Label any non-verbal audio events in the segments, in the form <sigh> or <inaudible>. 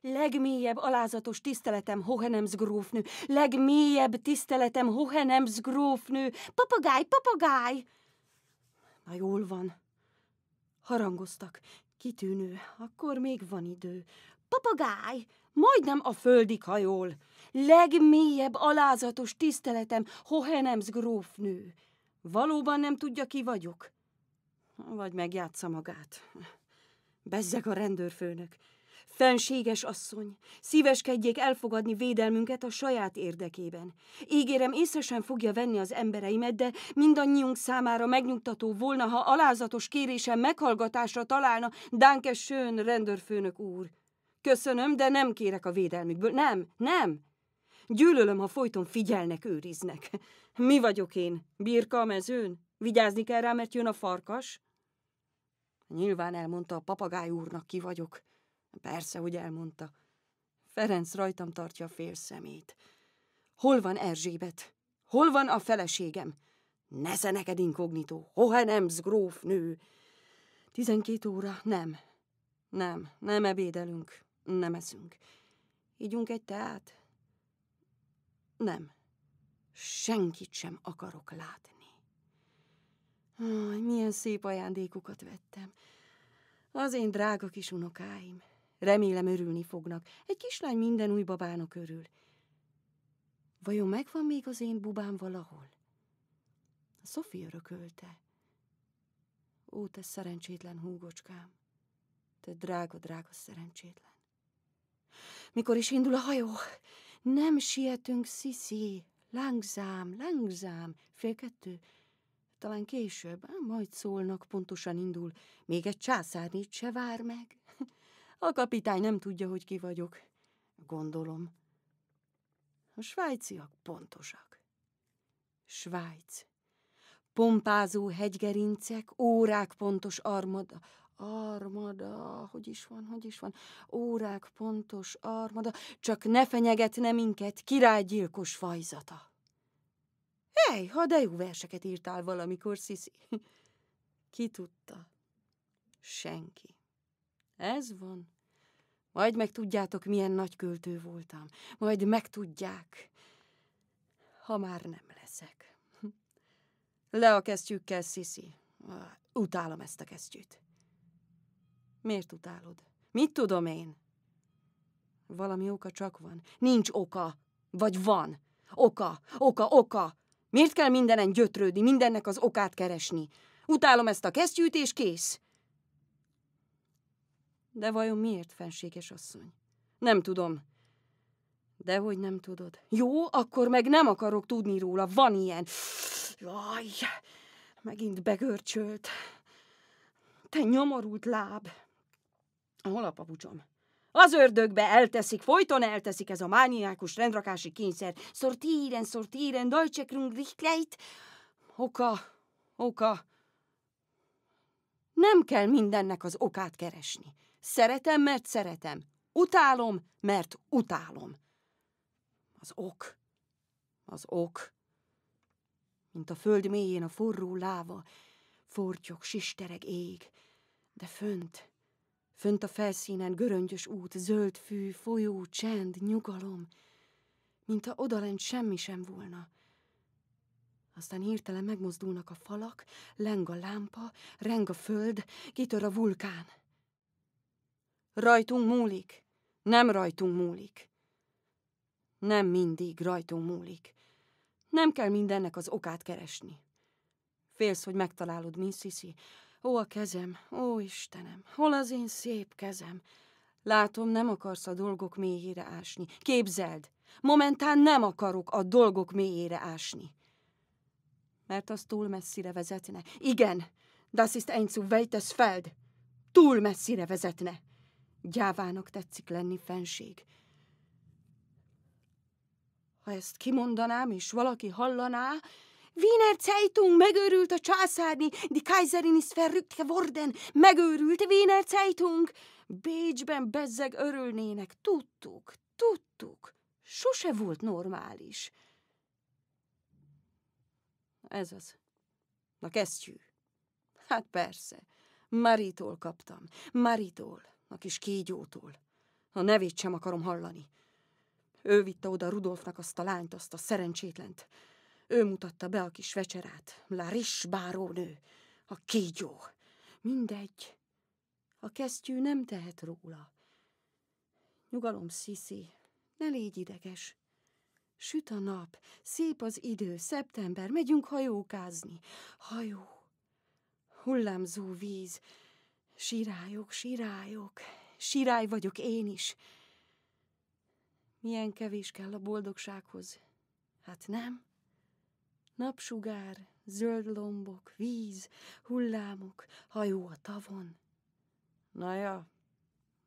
Legmélyebb alázatos tiszteletem, Hohenems grófnő! Legmélyebb tiszteletem, Hohenems grófnő! Papagáj, papagáj! Na jól van. Harangoztak. Kitűnő. Akkor még van idő. Papagáj! Majdnem a földig hajol. Legmélyebb alázatos tiszteletem, Hohenems grófnő! Valóban nem tudja, ki vagyok? Vagy megjátsza magát. Bezzeg a rendőrfőnök. Fenséges asszony, szíveskedjék elfogadni védelmünket a saját érdekében. Ígérem, észre sem fogja venni az embereimet, de mindannyiunk számára megnyugtató volna, ha alázatos kérésem meghallgatásra találna Dánke Sön, rendőrfőnök úr. Köszönöm, de nem kérek a védelmükből. Nem, nem. Gyűlölöm, ha folyton figyelnek, őriznek. Mi vagyok én? Birka a mezőn? Vigyázni kell rá, mert jön a farkas? Nyilván elmondta a papagáj úrnak, ki vagyok. Persze, hogy elmondta. Ferenc rajtam tartja a fél szemét. Hol van Erzsébet? Hol van a feleségem? Nesze neked inkognitó, Hohenems grófnő! Tizenkét óra, nem. Nem, nem ebédelünk, nem eszünk. Ígyunk egy teát? Nem. Senkit sem akarok látni. Aj, milyen szép ajándékokat vettem. Az én drága kis unokáim. Remélem örülni fognak. Egy kislány minden új babának örül. Vajon megvan még az én bubám valahol? A Szofi örökölte. Ó, te szerencsétlen húgocskám! Te drága, drága szerencsétlen! Mikor is indul a hajó? Nem sietünk, sisi. Langzám, langzám! Fél kettő? Talán később, majd szólnak, pontosan indul. Még egy császárnit se vár meg. A kapitány nem tudja, hogy ki vagyok. Gondolom. A svájciak pontosak. Svájc. Pompázó hegygerincek, órák pontos armada, armada, hogy is van, hogy is van, órák pontos armada, csak ne fenyegetne minket, királygyilkos fajzata. Hely, ha de jó verseket írtál valamikor, Sziszi. Ki tudta? Senki. Ez van. Majd megtudjátok, milyen nagy költő voltam. Majd megtudják, ha már nem leszek. <laughs> Le a kesztyűkkel, Sisi. Utálom ezt a kesztyűt. Miért utálod? Mit tudom én? Valami oka csak van. Nincs oka. Vagy van. Oka, oka, oka. Miért kell mindenen gyötrődni, mindennek az okát keresni? Utálom ezt a kesztyűt, és kész. De vajon miért, fenséges asszony? Nem tudom. Dehogy nem tudod. Jó, akkor meg nem akarok tudni róla. Van ilyen. Jaj, megint begörcsölt. Te nyomorult láb. Hol a papucsom? Az ördögbe elteszik, folyton elteszik ez a mániákus rendrakási kényszer. Sortiren, sortiren, Deutsche Krung Oka, oka. Nem kell mindennek az okát keresni. Szeretem, mert szeretem. Utálom, mert utálom. Az ok. Az ok. Mint a föld mélyén a forró láva, fortyok, sistereg, ég. De fönt, fönt a felszínen göröngyös út, zöld fű, folyó, csend, nyugalom. Mint ha odalent semmi sem volna. Aztán hirtelen megmozdulnak a falak, leng a lámpa, reng a föld, kitör a vulkán. Rajtunk múlik, nem rajtunk múlik. Nem mindig rajtunk múlik. Nem kell mindennek az okát keresni. Félsz, hogy megtalálod, mi, Ó, a kezem, ó, Istenem, hol az én szép kezem? Látom, nem akarsz a dolgok mélyére ásni. Képzeld, momentán nem akarok a dolgok mélyére ásni. Mert az túl messzire vezetne. Igen, das ist ein zu weites Feld. Túl messzire vezetne. Gyávának tetszik lenni fenség. Ha ezt kimondanám, és valaki hallaná, Wiener Zeitung megőrült a császárni, die Kaiserin ist verrückt geworden, megőrült Wiener Zeitung. Bécsben bezzeg örülnének, tudtuk, tudtuk, sose volt normális. Ez az. Na kesztyű. Hát persze, Maritól kaptam, Maritól a kis kígyótól. A nevét sem akarom hallani. Ő vitte oda Rudolfnak azt a lányt, azt a szerencsétlent. Ő mutatta be a kis vecserát, Laris bárónő, a kígyó. Mindegy. A kesztyű nem tehet róla. Nyugalom, Sziszi, ne légy ideges. Süt a nap, szép az idő, szeptember, megyünk hajókázni. Hajó, hullámzó víz, Sirályok, sirályok, sirály vagyok én is. Milyen kevés kell a boldogsághoz. Hát nem? Napsugár, zöld lombok, víz, hullámok, hajó a tavon. Na ja,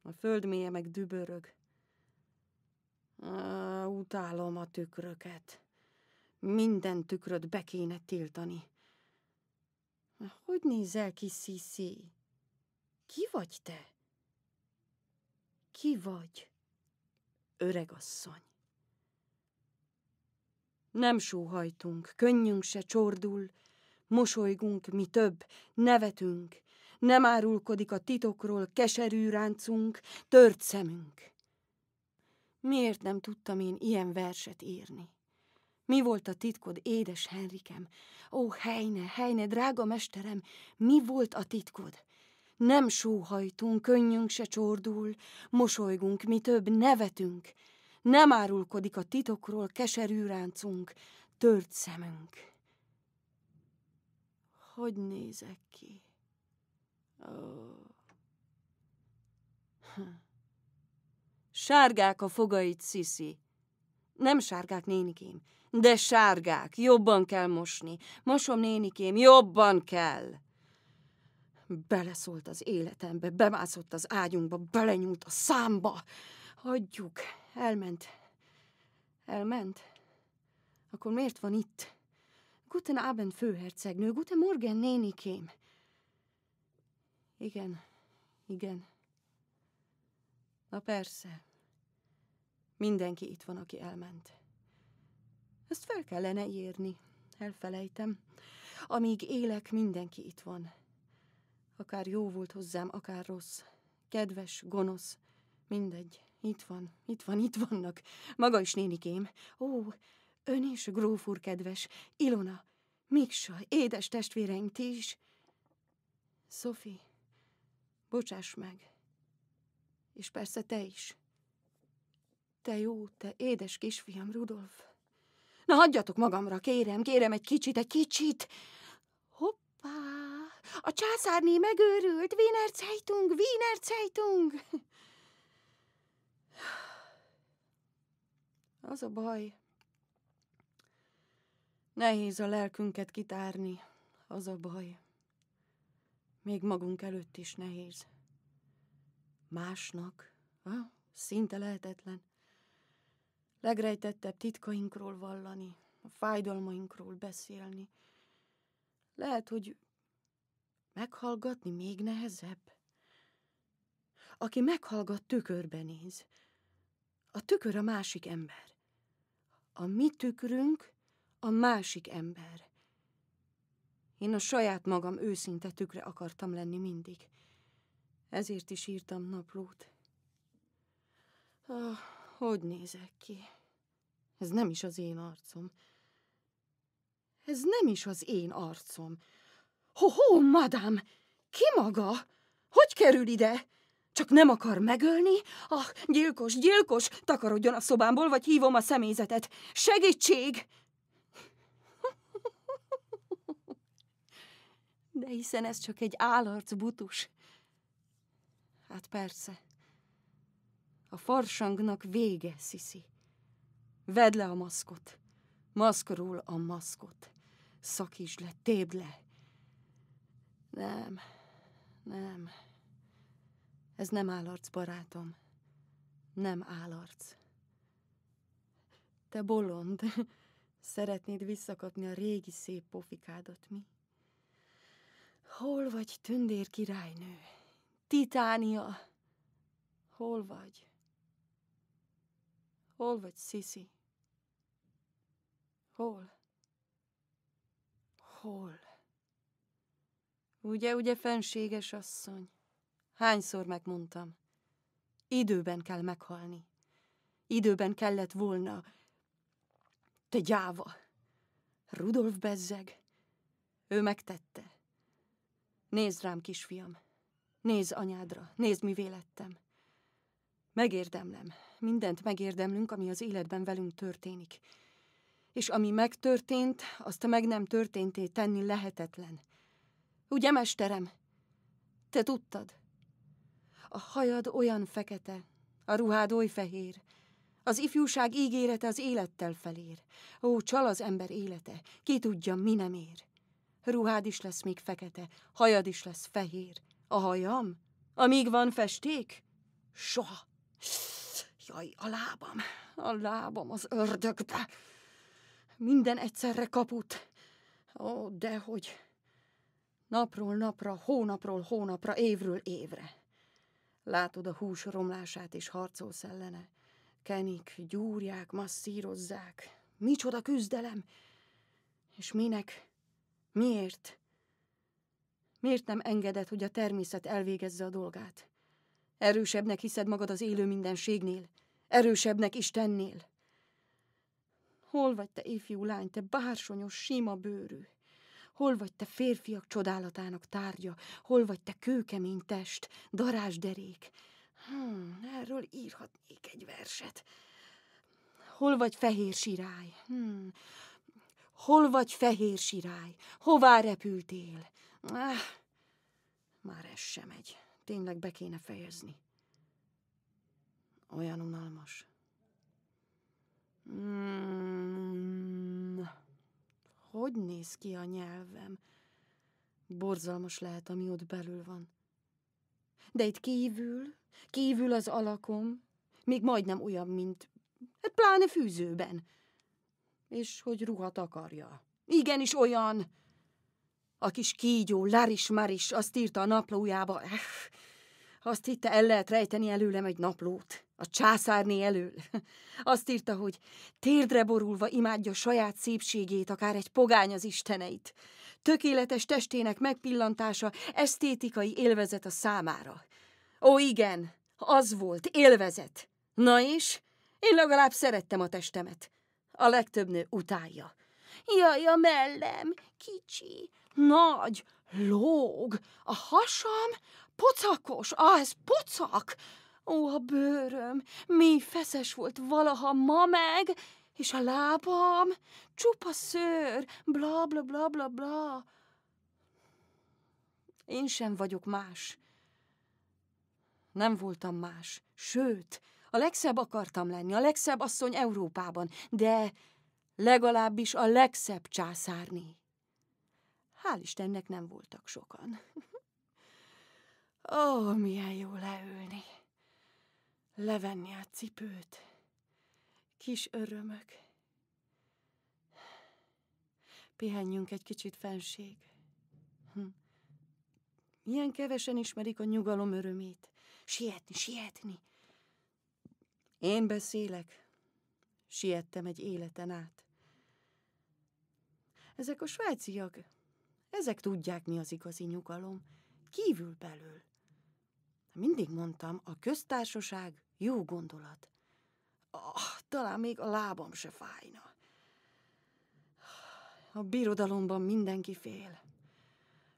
a föld mélye meg dübörög. Á, utálom a tükröket. Minden tükröt be kéne tiltani. Hogy nézel ki, Sziszi? Ki vagy te? Ki vagy, öregasszony? Nem sóhajtunk, könnyünk se csordul, mosolygunk mi több, nevetünk, nem árulkodik a titokról keserű ráncunk, tört szemünk. Miért nem tudtam én ilyen verset írni? Mi volt a titkod, édes Henrikem? Ó, helyne, helyne, drága mesterem, mi volt a titkod? Nem sóhajtunk, könnyünk se csordul, mosolygunk, mi több nevetünk. Nem árulkodik a titokról keserű ráncunk, tört szemünk. Hogy nézek ki? Oh. Sárgák a fogait, Sziszi. Nem sárgák, nénikém, de sárgák, jobban kell mosni. Mosom, nénikém, jobban kell. Beleszólt az életembe, bemászott az ágyunkba, belenyúlt a számba. Hagyjuk, elment. Elment? Akkor miért van itt? Guten Abend, főhercegnő, Guten Morgen, nénikém. Igen, igen. Na persze. Mindenki itt van, aki elment. Ezt fel kellene írni. Elfelejtem. Amíg élek, mindenki itt van. Akár jó volt hozzám, akár rossz. Kedves, gonosz, mindegy. Itt van, itt van, itt vannak. Maga is nénikém. Ó, ön is, gróf úr kedves. Ilona, Miksa, édes testvéreim, ti is. Szofi, bocsáss meg. És persze te is. Te jó, te édes kisfiam, Rudolf. Na, hagyjatok magamra, kérem, kérem egy kicsit, egy kicsit. Hoppá! A császárné megőrült! Wiener Zeitung! Wiener Zeitung! <sighs> Az a baj. Nehéz a lelkünket kitárni. Az a baj. Még magunk előtt is nehéz. Másnak, ha? szinte lehetetlen. Legrejtettebb titkainkról vallani, a fájdalmainkról beszélni. Lehet, hogy Meghallgatni még nehezebb. Aki meghallgat, tükörbe néz. A tükör a másik ember. A mi tükrünk a másik ember. Én a saját magam őszinte tükre akartam lenni mindig. Ezért is írtam naplót. Ah, hogy nézek ki? Ez nem is az én arcom. Ez nem is az én arcom. Ho-ho, madám! Ki maga? Hogy kerül ide? Csak nem akar megölni? Ah, gyilkos, gyilkos! Takarodjon a szobámból, vagy hívom a személyzetet! Segítség! De hiszen ez csak egy állarc butus. Hát persze. A farsangnak vége, Sziszi. Vedd le a maszkot. Maszkról a maszkot. Szakítsd le, tébd le. Nem, nem. Ez nem állarc, barátom. Nem állarc. Te bolond, szeretnéd visszakapni a régi szép pofikádat, mi? Hol vagy, tündér királynő? Titánia! Hol vagy? Hol vagy, Sisi? Hol? Hol? Ugye, ugye, fenséges asszony? Hányszor megmondtam. Időben kell meghalni. Időben kellett volna. Te gyáva! Rudolf bezzeg. Ő megtette. Nézd rám, kisfiam. Nézd anyádra. Nézd, mi vélettem. Megérdemlem. Mindent megérdemlünk, ami az életben velünk történik. És ami megtörtént, azt a meg nem történté tenni lehetetlen. Ugye, mesterem? Te tudtad. A hajad olyan fekete, a ruhád oly fehér, az ifjúság ígérete az élettel felér. Ó, csal az ember élete, ki tudja, mi nem ér. Ruhád is lesz még fekete, hajad is lesz fehér. A hajam? Amíg van festék? Soha. Jaj, a lábam, a lábam az ördögbe. Minden egyszerre kaput. Ó, dehogy... hogy Napról napra, hónapról hónapra, évről évre. Látod a hús romlását és harcolsz ellene. Kenik, gyúrják, masszírozzák. Micsoda küzdelem! És minek? Miért? Miért nem engeded, hogy a természet elvégezze a dolgát? Erősebbnek hiszed magad az élő mindenségnél, erősebbnek Istennél. Hol vagy te ifjú lány, te bársonyos, sima bőrű? Hol vagy te férfiak csodálatának tárgya, hol vagy te kőkemény test, derék? Hmm, erről írhatnék egy verset. Hol vagy fehér sirály? Hmm. Hol vagy fehér sirály? Hová repültél? Ah, már ez sem egy. Tényleg be kéne fejezni. Olyan unalmas. Hmm hogy néz ki a nyelvem. Borzalmas lehet, ami ott belül van. De itt kívül, kívül az alakom, még majdnem olyan, mint, hát pláne fűzőben. És hogy ruhat akarja. Igenis olyan! A kis kígyó, laris-maris, azt írta a naplójába. Azt hitte, el lehet rejteni előlem egy naplót. A császárné elől. <laughs> Azt írta, hogy térdre borulva imádja saját szépségét, akár egy pogány az isteneit. Tökéletes testének megpillantása, esztétikai élvezet a számára. Ó, igen, az volt, élvezet. Na és? Én legalább szerettem a testemet. A legtöbb nő utálja. Jaj, a mellem, kicsi, nagy, lóg, a hasam pocakos, á, ez pocak! Ó, a bőröm, mi feszes volt valaha, ma meg, és a lábam, csupa szőr, bla, bla, bla, bla, bla. Én sem vagyok más. Nem voltam más, sőt, a legszebb akartam lenni, a legszebb asszony Európában, de legalábbis a legszebb császárni. Hál' Istennek nem voltak sokan. Ó, milyen jó leülni, levenni a cipőt, kis örömök. Pihenjünk egy kicsit fenség. Hm. Milyen kevesen ismerik a nyugalom örömét. Sietni, sietni. Én beszélek. Siettem egy életen át. Ezek a svájciak, ezek tudják, mi az igazi nyugalom, kívül belül. Mindig mondtam, a köztársaság jó gondolat. Oh, talán még a lábam se fájna. A birodalomban mindenki fél.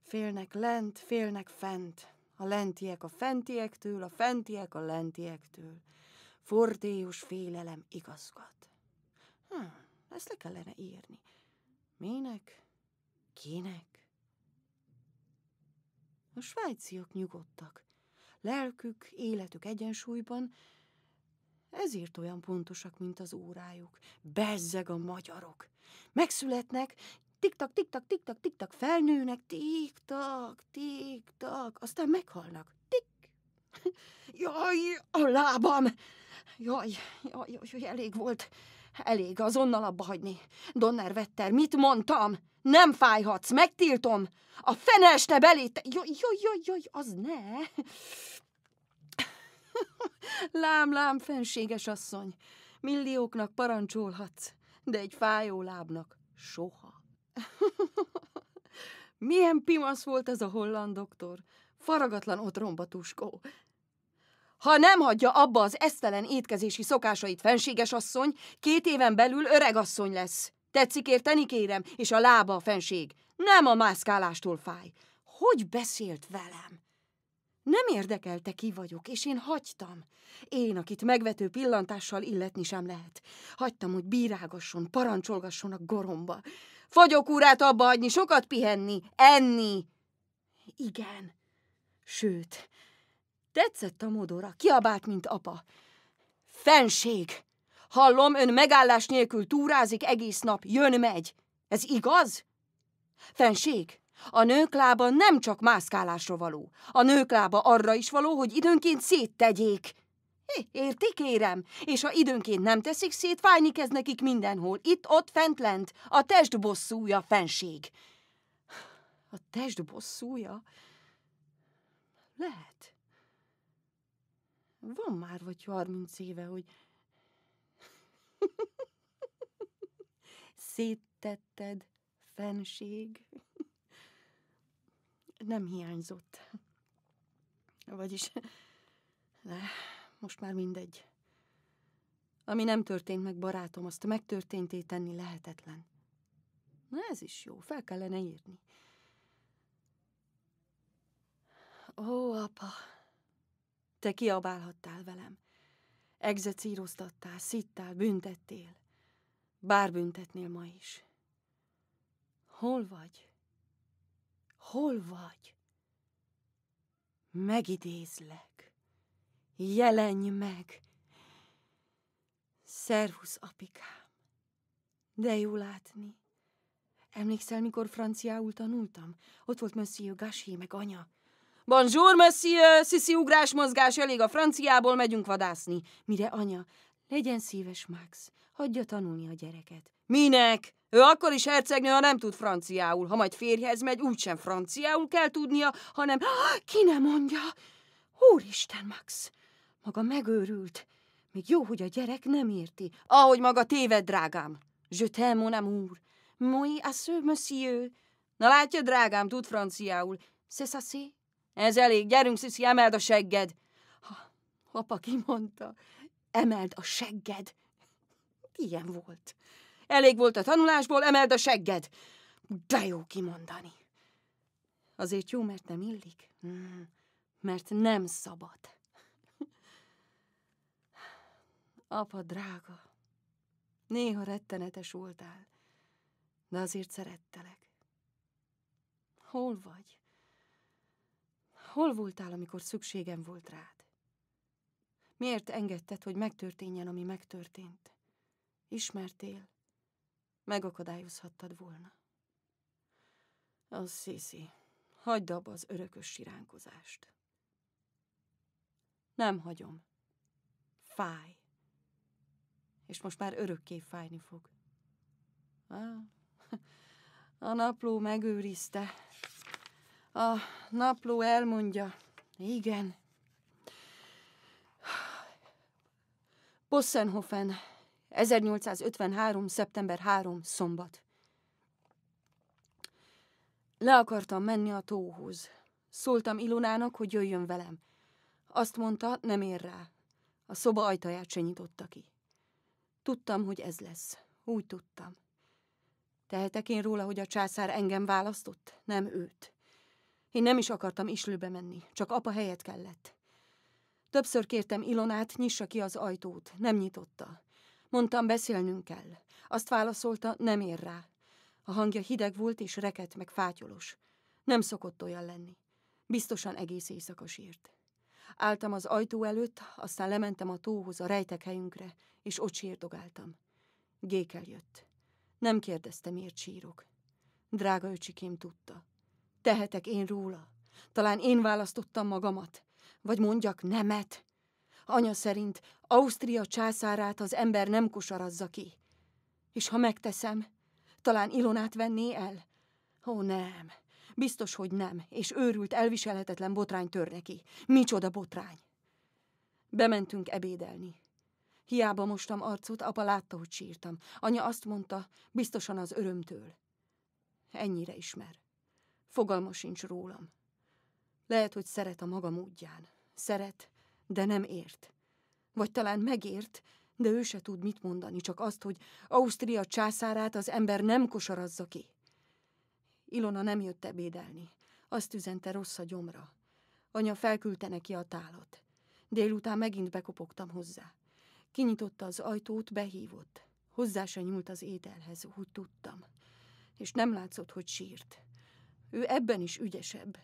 Félnek lent, félnek fent. A lentiek a fentiektől, a fentiek a lentiektől. Fordélyos félelem igazgat. Hm, ezt le kellene írni. Minek? Kinek? A svájciak nyugodtak lelkük, életük egyensúlyban, ezért olyan pontosak, mint az órájuk. Bezzeg a magyarok! Megszületnek, tiktak, tiktak, tiktak, tiktak, felnőnek, tiktak, tiktak, aztán meghalnak. Tik! <laughs> Jaj, a lábam! Jaj, jaj, jaj, elég volt. Elég azonnal abba hagyni. Donner Vetter, mit mondtam? Nem fájhatsz, megtiltom. A fenesne belé... Jaj, jaj, jaj, jaj, az ne. <laughs> lám, lám, fenséges asszony. Millióknak parancsolhatsz, de egy fájó lábnak soha. <laughs> Milyen pimasz volt ez a holland doktor? Faragatlan otromba tuskó. Ha nem hagyja abba az esztelen étkezési szokásait fenséges asszony, két éven belül öreg asszony lesz. Tetszik érteni, kérem, és a lába a fenség. Nem a mászkálástól fáj. Hogy beszélt velem? Nem érdekelte, ki vagyok, és én hagytam. Én, akit megvető pillantással illetni sem lehet. Hagytam, hogy bírágasson, parancsolgasson a goromba. Fagyok úrát abba hagyni, sokat pihenni, enni. Igen. Sőt, Tetszett a modora, kiabált, mint apa. Fenség! Hallom, ön megállás nélkül túrázik egész nap, jön-megy. Ez igaz? Fenség! A nők lába nem csak mászkálásra való. A nők lába arra is való, hogy időnként széttegyék. Értik, érem? És ha időnként nem teszik szét, fájni kezd nekik mindenhol. Itt, ott, fent, lent. A test bosszúja, fenség. A test bosszúja? Lehet. Van már vagy 30 éve, hogy széttetted, fenség. Nem hiányzott. Vagyis, de most már mindegy. Ami nem történt meg, barátom, azt megtörténté tenni lehetetlen. Na ez is jó, fel kellene írni. Ó, apa... Te kiabálhattál velem. Egzecíroztattál, szittál, büntettél. Bár büntetnél ma is. Hol vagy? Hol vagy? Megidézlek. Jelenj meg. Szervusz, apikám. De jó látni. Emlékszel, mikor franciául tanultam? Ott volt Monsieur Gaché, meg anya. Bonjour, monsieur! Sisi ugrásmozgás elég a franciából, megyünk vadászni. Mire anya? Legyen szíves, Max. Hagyja tanulni a gyereket. Minek? Ő akkor is hercegnő, ha nem tud franciául. Ha majd férjhez megy, úgysem franciául kell tudnia, hanem... <gasps> Ki nem mondja? Úristen, Max! Maga megőrült. Még jó, hogy a gyerek nem érti. Ahogy maga téved, drágám. Je t'aime, mon amour. Moi à ce monsieur. Na látja, drágám, tud franciául. C'est ça, c'est? Ez elég, gyerünk, Sziszi, emeld a segged. Apa kimondta, emeld a segged. Ilyen volt. Elég volt a tanulásból, emeld a segged. De jó kimondani. Azért jó, mert nem illik. Hmm, mert nem szabad. Apa drága, néha rettenetes voltál, de azért szerettelek. Hol vagy? Hol voltál, amikor szükségem volt rád? Miért engedted, hogy megtörténjen, ami megtörtént? Ismertél, megakadályozhattad volna. A Sisi, hagyd abba az örökös siránkozást. Nem hagyom. Fáj. És most már örökké fájni fog. Á, <laughs> a napló megőrizte, a napló elmondja. Igen. Possenhofen, 1853. szeptember 3. szombat. Le akartam menni a tóhoz. Szóltam Ilonának, hogy jöjjön velem. Azt mondta, nem ér rá. A szoba ajtaját se nyitotta ki. Tudtam, hogy ez lesz. Úgy tudtam. Tehetek én róla, hogy a császár engem választott, nem őt. Én nem is akartam islőbe menni, csak apa helyet kellett. Többször kértem Ilonát, nyissa ki az ajtót, nem nyitotta. Mondtam, beszélnünk kell. Azt válaszolta, nem ér rá. A hangja hideg volt és reket, meg fátyolos. Nem szokott olyan lenni. Biztosan egész éjszaka sírt. Áltam az ajtó előtt, aztán lementem a tóhoz a rejtek helyünkre, és ott sírdogáltam. Gékel jött. Nem kérdezte, miért sírok. Drága öcsikém tudta tehetek én róla? Talán én választottam magamat? Vagy mondjak nemet? Anya szerint Ausztria császárát az ember nem kosarazza ki. És ha megteszem, talán Ilonát venné el? Ó, nem. Biztos, hogy nem, és őrült, elviselhetetlen botrány tör neki. Micsoda botrány! Bementünk ebédelni. Hiába mostam arcot, apa látta, hogy sírtam. Anya azt mondta, biztosan az örömtől. Ennyire ismer. Fogalma sincs rólam. Lehet, hogy szeret a maga módján. Szeret, de nem ért. Vagy talán megért, de ő se tud mit mondani, csak azt, hogy Ausztria császárát az ember nem kosarazza ki. Ilona nem jött ebédelni. Azt üzente rossz a gyomra. Anya felküldte neki a tálat. Délután megint bekopogtam hozzá. Kinyitotta az ajtót, behívott. Hozzá se nyúlt az ételhez, úgy tudtam. És nem látszott, hogy sírt. Ő ebben is ügyesebb.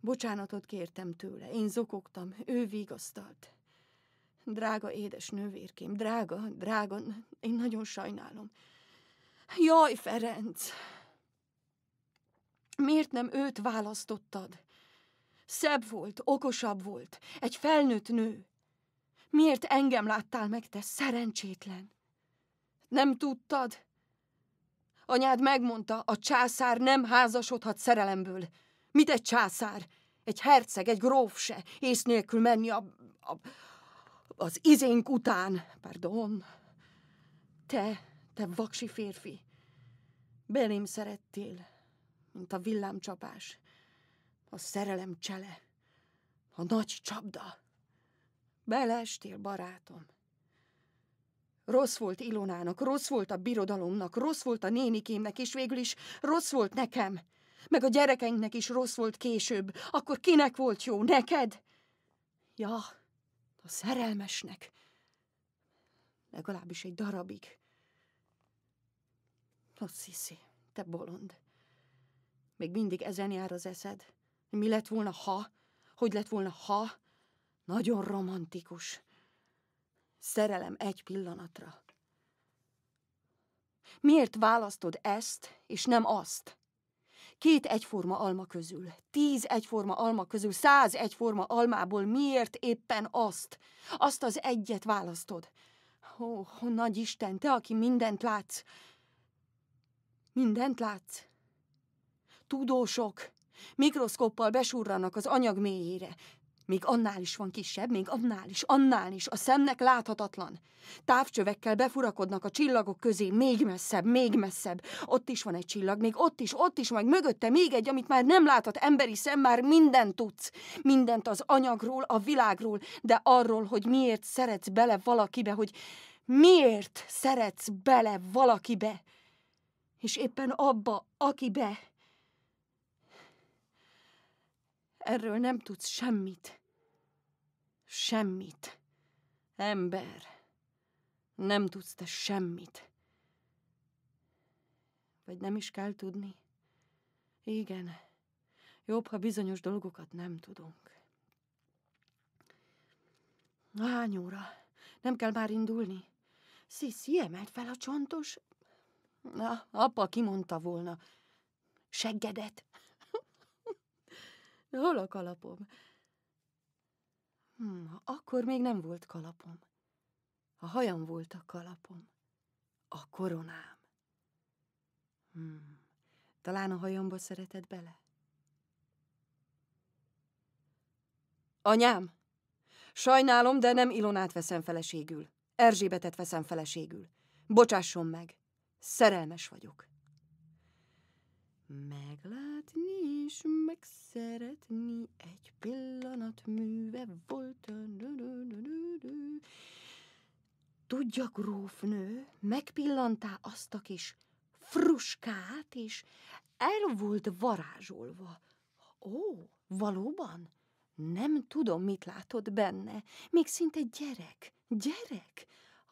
Bocsánatot kértem tőle, én zokogtam, ő vigasztalt. Drága édes nővérkém, drága, drága, én nagyon sajnálom. Jaj, Ferenc! Miért nem őt választottad? Szebb volt, okosabb volt, egy felnőtt nő. Miért engem láttál meg, te szerencsétlen? Nem tudtad? Anyád megmondta, a császár nem házasodhat szerelemből. Mit egy császár? Egy herceg, egy gróf se, ész nélkül menni a, a, az izénk után. Pardon. Te, te vaksi férfi, belém szerettél, mint a villámcsapás, a szerelem csele, a nagy csapda. Beleestél, barátom. Rossz volt Ilonának, rossz volt a birodalomnak, rossz volt a nénikémnek, és végül is rossz volt nekem. Meg a gyerekeinknek is rossz volt később. Akkor kinek volt jó? Neked? Ja, a szerelmesnek. Legalábbis egy darabig. A sziszi, te bolond. Még mindig ezen jár az eszed. Mi lett volna, ha? Hogy lett volna, ha? Nagyon romantikus szerelem egy pillanatra. Miért választod ezt, és nem azt? Két egyforma alma közül, tíz egyforma alma közül, száz egyforma almából miért éppen azt? Azt az egyet választod. Ó, oh, nagy Isten, te, aki mindent látsz. Mindent látsz. Tudósok, mikroszkoppal besurranak az anyag mélyére. Még annál is van kisebb, még annál is, annál is, a szemnek láthatatlan. Távcsövekkel befurakodnak a csillagok közé, még messzebb, még messzebb. Ott is van egy csillag, még ott is, ott is, majd mögötte még egy, amit már nem láthat emberi szem, már mindent tudsz. Mindent az anyagról, a világról, de arról, hogy miért szeretsz bele valakibe, hogy miért szeretsz bele valakibe. És éppen abba, akibe Erről nem tudsz semmit. Semmit. Ember. Nem tudsz te semmit. Vagy nem is kell tudni? Igen. Jobb, ha bizonyos dolgokat nem tudunk. Hány óra? Nem kell már indulni? Sziszi, emelt fel a csontos? Na, apa kimondta volna. Seggedet? Hol a kalapom? Hmm, akkor még nem volt kalapom. A hajam volt a kalapom. A koronám. Hmm, talán a hajamba szereted bele? Anyám! Sajnálom, de nem Ilonát veszem feleségül. Erzsébetet veszem feleségül. Bocsásson meg. Szerelmes vagyok. Meglátni és megszeretni egy pillanat műve volt. Tudja, grófnő, megpillantá azt a kis fruskát, és el volt varázsolva. Ó, valóban? Nem tudom, mit látott benne. Még szinte gyerek, gyerek.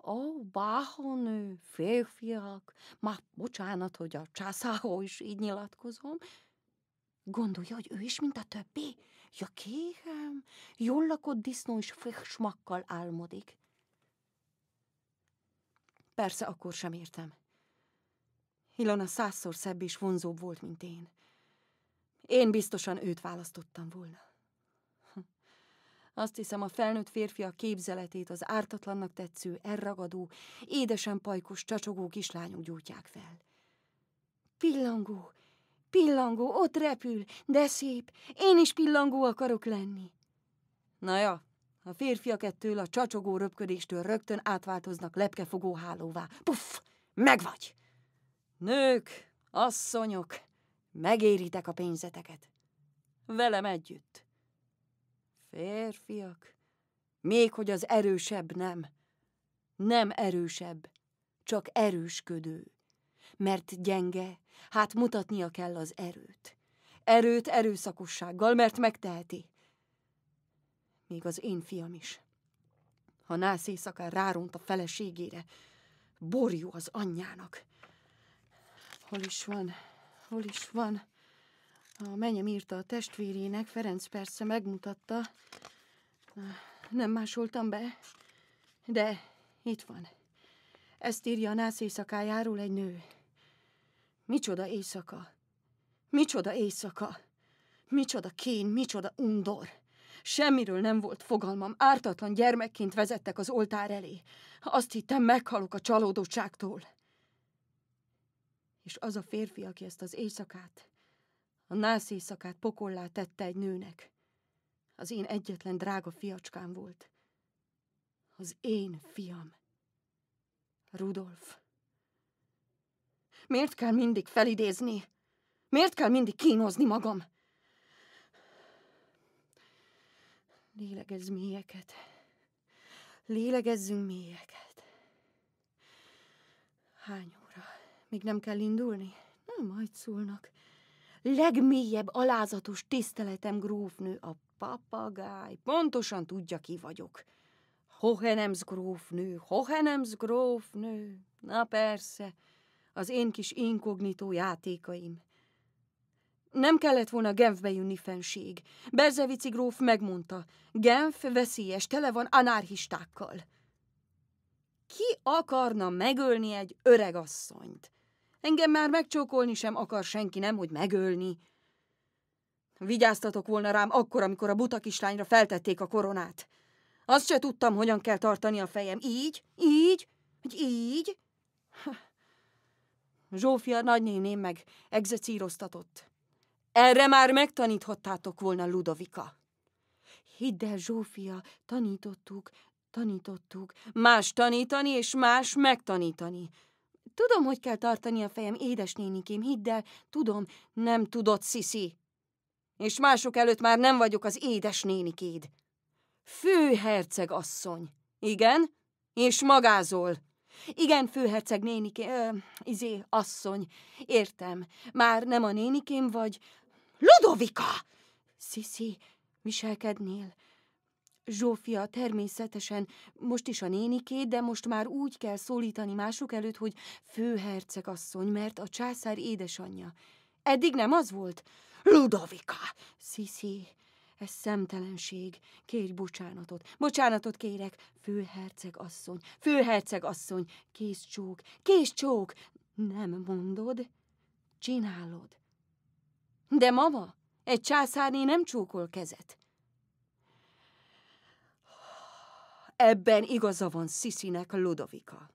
Ó, báhonő, férfiak, már bocsánat, hogy a császáról is így nyilatkozom, Gondolja, hogy ő is, mint a többi? Ja, kérem, jól lakott disznó is frissmakkal álmodik. Persze akkor sem értem. Ilona százszor szebb és vonzóbb volt, mint én. Én biztosan őt választottam volna. Azt hiszem, a felnőtt férfiak képzeletét az ártatlannak tetsző, elragadó, édesen pajkos, csacsogó kislányok gyújtják fel. Pillangó, pillangó, ott repül, de szép, én is pillangó akarok lenni. Na ja, a férfiak ettől a csacsogó röpködéstől rögtön átváltoznak lepkefogó hálóvá. Puff, megvagy! Nők, asszonyok, megéritek a pénzeteket. Velem együtt. Férfiak, még hogy az erősebb nem. Nem erősebb, csak erősködő. Mert gyenge, hát mutatnia kell az erőt. Erőt erőszakossággal, mert megteheti. Még az én fiam is. Ha nász éjszakán ráront a feleségére, borjú az anyjának. Hol is van, hol is van? A menyem írta a testvérének, Ferenc persze megmutatta. Nem másoltam be, de itt van. Ezt írja a nász éjszakájáról egy nő. Micsoda éjszaka! Micsoda éjszaka! Micsoda kén, micsoda undor! Semmiről nem volt fogalmam, ártatlan gyermekként vezettek az oltár elé. Azt hittem, meghalok a csalódottságtól. És az a férfi, aki ezt az éjszakát a nász éjszakát pokollá tette egy nőnek. Az én egyetlen drága fiacskám volt. Az én fiam. Rudolf. Miért kell mindig felidézni? Miért kell mindig kínozni magam? Lélegezz mélyeket. Lélegezzünk mélyeket. Hány óra? Még nem kell indulni? Nem, majd szólnak legmélyebb alázatos tiszteletem, grófnő, a papagáj. Pontosan tudja, ki vagyok. Hohenems grófnő, Hohenems grófnő. Na persze, az én kis inkognitó játékaim. Nem kellett volna Genfbe jönni fenség. Berzevici gróf megmondta, Genf veszélyes, tele van anárhistákkal. Ki akarna megölni egy öregasszonyt? Engem már megcsókolni sem akar senki, nem, hogy megölni. Vigyáztatok volna rám akkor, amikor a buta kislányra feltették a koronát. Azt se tudtam, hogyan kell tartani a fejem. Így, így, hogy így. Zsófia nagynéném meg egzecíroztatott. Erre már megtaníthattátok volna Ludovika. Hidd el, Zsófia, tanítottuk, tanítottuk. Más tanítani és más megtanítani. Tudom, hogy kell tartani a fejem, édesnénikém, hidd el, tudom, nem tudod, Sisi. És mások előtt már nem vagyok az édesnénikéd. Főherceg asszony. Igen? És magázol. Igen, főherceg néniké, ö, izé, asszony. Értem, már nem a nénikém vagy. Ludovika! Sisi, viselkednél Zsófia természetesen most is a néniké, de most már úgy kell szólítani mások előtt, hogy főherceg asszony, mert a császár édesanyja. Eddig nem az volt? Ludovika! Sziszi, ez szemtelenség. Kérj bocsánatot. Bocsánatot kérek. Főherceg asszony, főherceg asszony, készcsók, készcsók! Nem mondod, csinálod. De mama, egy császárné nem csókol kezet. Ebben igaza van Sziszinek Ludovika.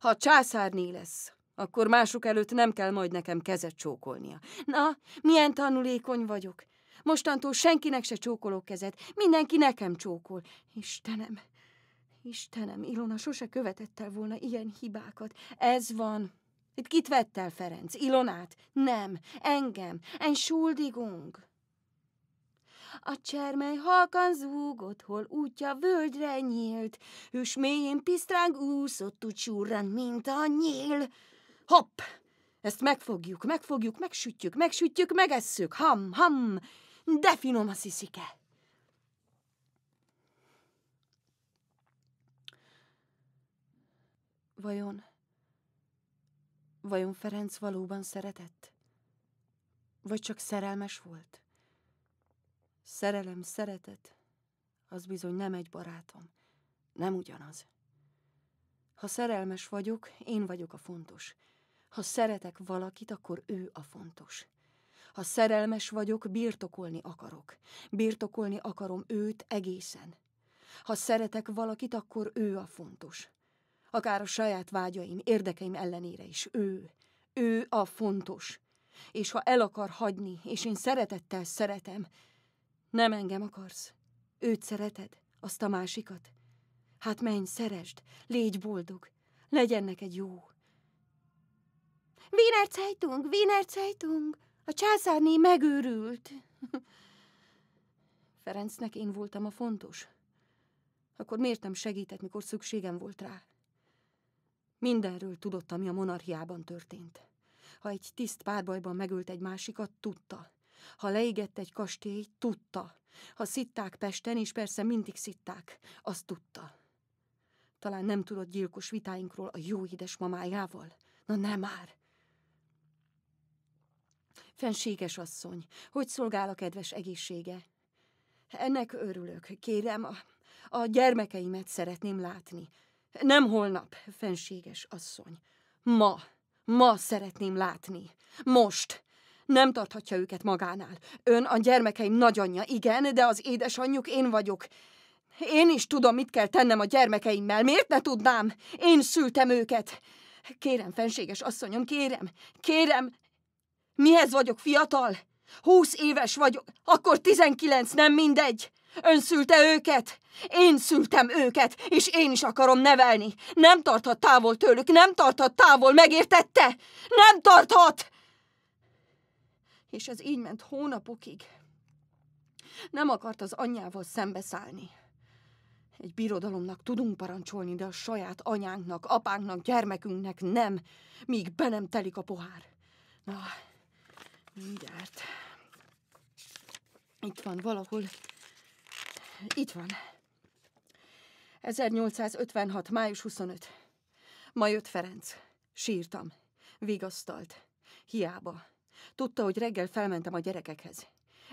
Ha császárné lesz, akkor mások előtt nem kell majd nekem kezet csókolnia. Na, milyen tanulékony vagyok. Mostantól senkinek se csókolok kezet, mindenki nekem csókol. Istenem, Istenem, Ilona sose követett el volna ilyen hibákat. Ez van. Itt kit vett el Ferenc? Ilonát? Nem, engem. En schuldigung. A csermely halkan zúgott, hol útja völgyre nyílt, Hűs mélyén pisztráng úszott, úgy surrant, mint a nyíl. Hopp! Ezt megfogjuk, megfogjuk, megsütjük, megsütjük, megesszük, ham, ham! De finom a sziszike! Vajon... Vajon Ferenc valóban szeretett? Vagy csak szerelmes volt? Szerelem, szeretet, az bizony nem egy barátom, nem ugyanaz. Ha szerelmes vagyok, én vagyok a fontos. Ha szeretek valakit, akkor ő a fontos. Ha szerelmes vagyok, birtokolni akarok. Birtokolni akarom őt egészen. Ha szeretek valakit, akkor ő a fontos. Akár a saját vágyaim, érdekeim ellenére is ő. Ő a fontos. És ha el akar hagyni, és én szeretettel szeretem, nem engem akarsz. Őt szereted, azt a másikat. Hát menj, szeresd, légy boldog, legyen neked jó. Wiener Zeitung, Wiener Zeitung, a császárné megőrült. <laughs> Ferencnek én voltam a fontos. Akkor miért nem segített, mikor szükségem volt rá? Mindenről tudott, ami a monarchiában történt. Ha egy tiszt párbajban megölt egy másikat, tudta. Ha leégett egy kastély, tudta. Ha szitták Pesten, és persze mindig szitták, azt tudta. Talán nem tudott gyilkos vitáinkról a jó édes mamájával? Na nem már! Fenséges asszony, hogy szolgál a kedves egészsége? Ennek örülök, kérem, a, a gyermekeimet szeretném látni. Nem holnap, fenséges asszony. Ma, ma szeretném látni. Most, nem tarthatja őket magánál. Ön a gyermekeim nagyanyja, igen, de az édesanyjuk én vagyok. Én is tudom, mit kell tennem a gyermekeimmel. Miért ne tudnám? Én szültem őket. Kérem, fenséges asszonyom, kérem, kérem. Mihez vagyok fiatal? Húsz éves vagyok, akkor tizenkilenc, nem mindegy. Ön szülte őket? Én szültem őket, és én is akarom nevelni. Nem tarthat távol tőlük, nem tarthat távol, megértette? Nem tarthat! és ez így ment hónapokig. Nem akart az anyjával szembeszállni. Egy birodalomnak tudunk parancsolni, de a saját anyánknak, apánknak, gyermekünknek nem, míg be nem telik a pohár. Na, mindjárt. Itt van valahol. Itt van. 1856. május 25. Ma jött Ferenc. Sírtam. Vigasztalt. Hiába. Tudta, hogy reggel felmentem a gyerekekhez.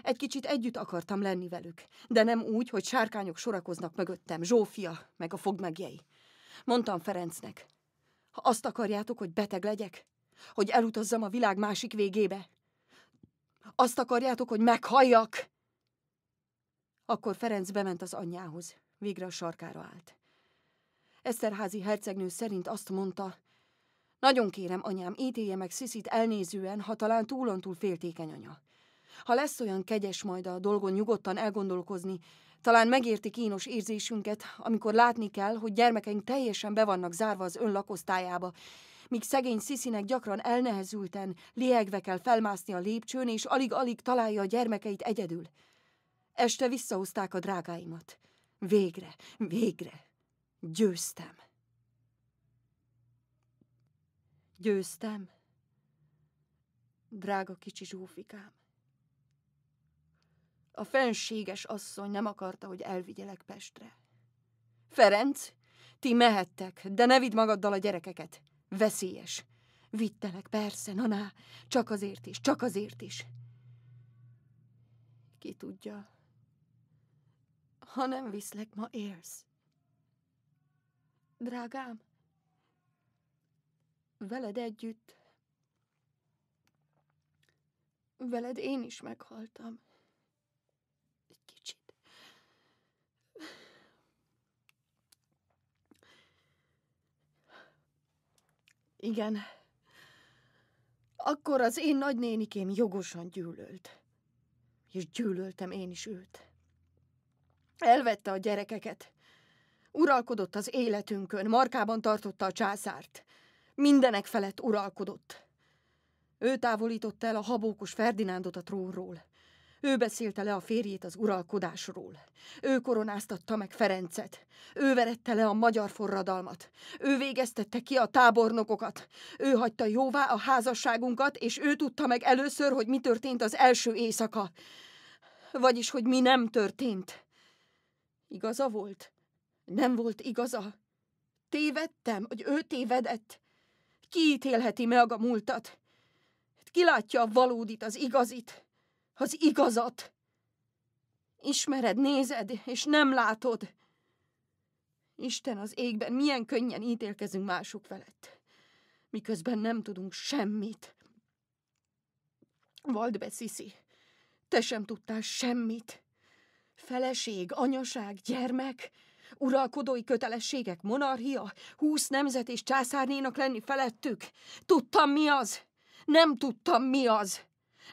Egy kicsit együtt akartam lenni velük, de nem úgy, hogy sárkányok sorakoznak mögöttem, Zsófia, meg a fogmegjei. Mondtam Ferencnek, ha azt akarjátok, hogy beteg legyek, hogy elutazzam a világ másik végébe, azt akarjátok, hogy meghalljak? Akkor Ferenc bement az anyjához, végre a sarkára állt. Eszterházi hercegnő szerint azt mondta, nagyon kérem, anyám, ítélje meg Sziszit elnézően, ha talán túlontúl féltékeny anya. Ha lesz olyan kegyes majd a dolgon nyugodtan elgondolkozni, talán megérti kínos érzésünket, amikor látni kell, hogy gyermekeink teljesen be vannak zárva az ön lakosztályába, míg szegény Sziszinek gyakran elnehezülten, liegve kell felmászni a lépcsőn, és alig-alig találja a gyermekeit egyedül. Este visszahozták a drágáimat. Végre, végre. Győztem. Győztem? Drága kicsi zsúfikám. A fenséges asszony nem akarta, hogy elvigyelek Pestre. Ferenc, ti mehettek, de ne vidd magaddal a gyerekeket. Veszélyes. Vittelek, persze, naná, csak azért is, csak azért is. Ki tudja, ha nem viszlek, ma élsz. Drágám, veled együtt, veled én is meghaltam. Egy kicsit. Igen. Akkor az én nagynénikém jogosan gyűlölt. És gyűlöltem én is őt. Elvette a gyerekeket. Uralkodott az életünkön, markában tartotta a császárt mindenek felett uralkodott. Ő távolította el a habókos Ferdinándot a trónról. Ő beszélte le a férjét az uralkodásról. Ő koronáztatta meg Ferencet. Ő verette le a magyar forradalmat. Ő végeztette ki a tábornokokat. Ő hagyta jóvá a házasságunkat, és ő tudta meg először, hogy mi történt az első éjszaka. Vagyis, hogy mi nem történt. Igaza volt? Nem volt igaza? Tévedtem, hogy ő tévedett? Kiítélheti meg a múltat? látja a valódit, az igazit, az igazat. Ismered, nézed, és nem látod. Isten az égben, milyen könnyen ítélkezünk mások felett, miközben nem tudunk semmit. Vald be, Sziszi, te sem tudtál semmit. Feleség, anyaság, gyermek, Uralkodói kötelességek, monarchia, húsz nemzet és császárnénak lenni felettük. Tudtam, mi az. Nem tudtam, mi az.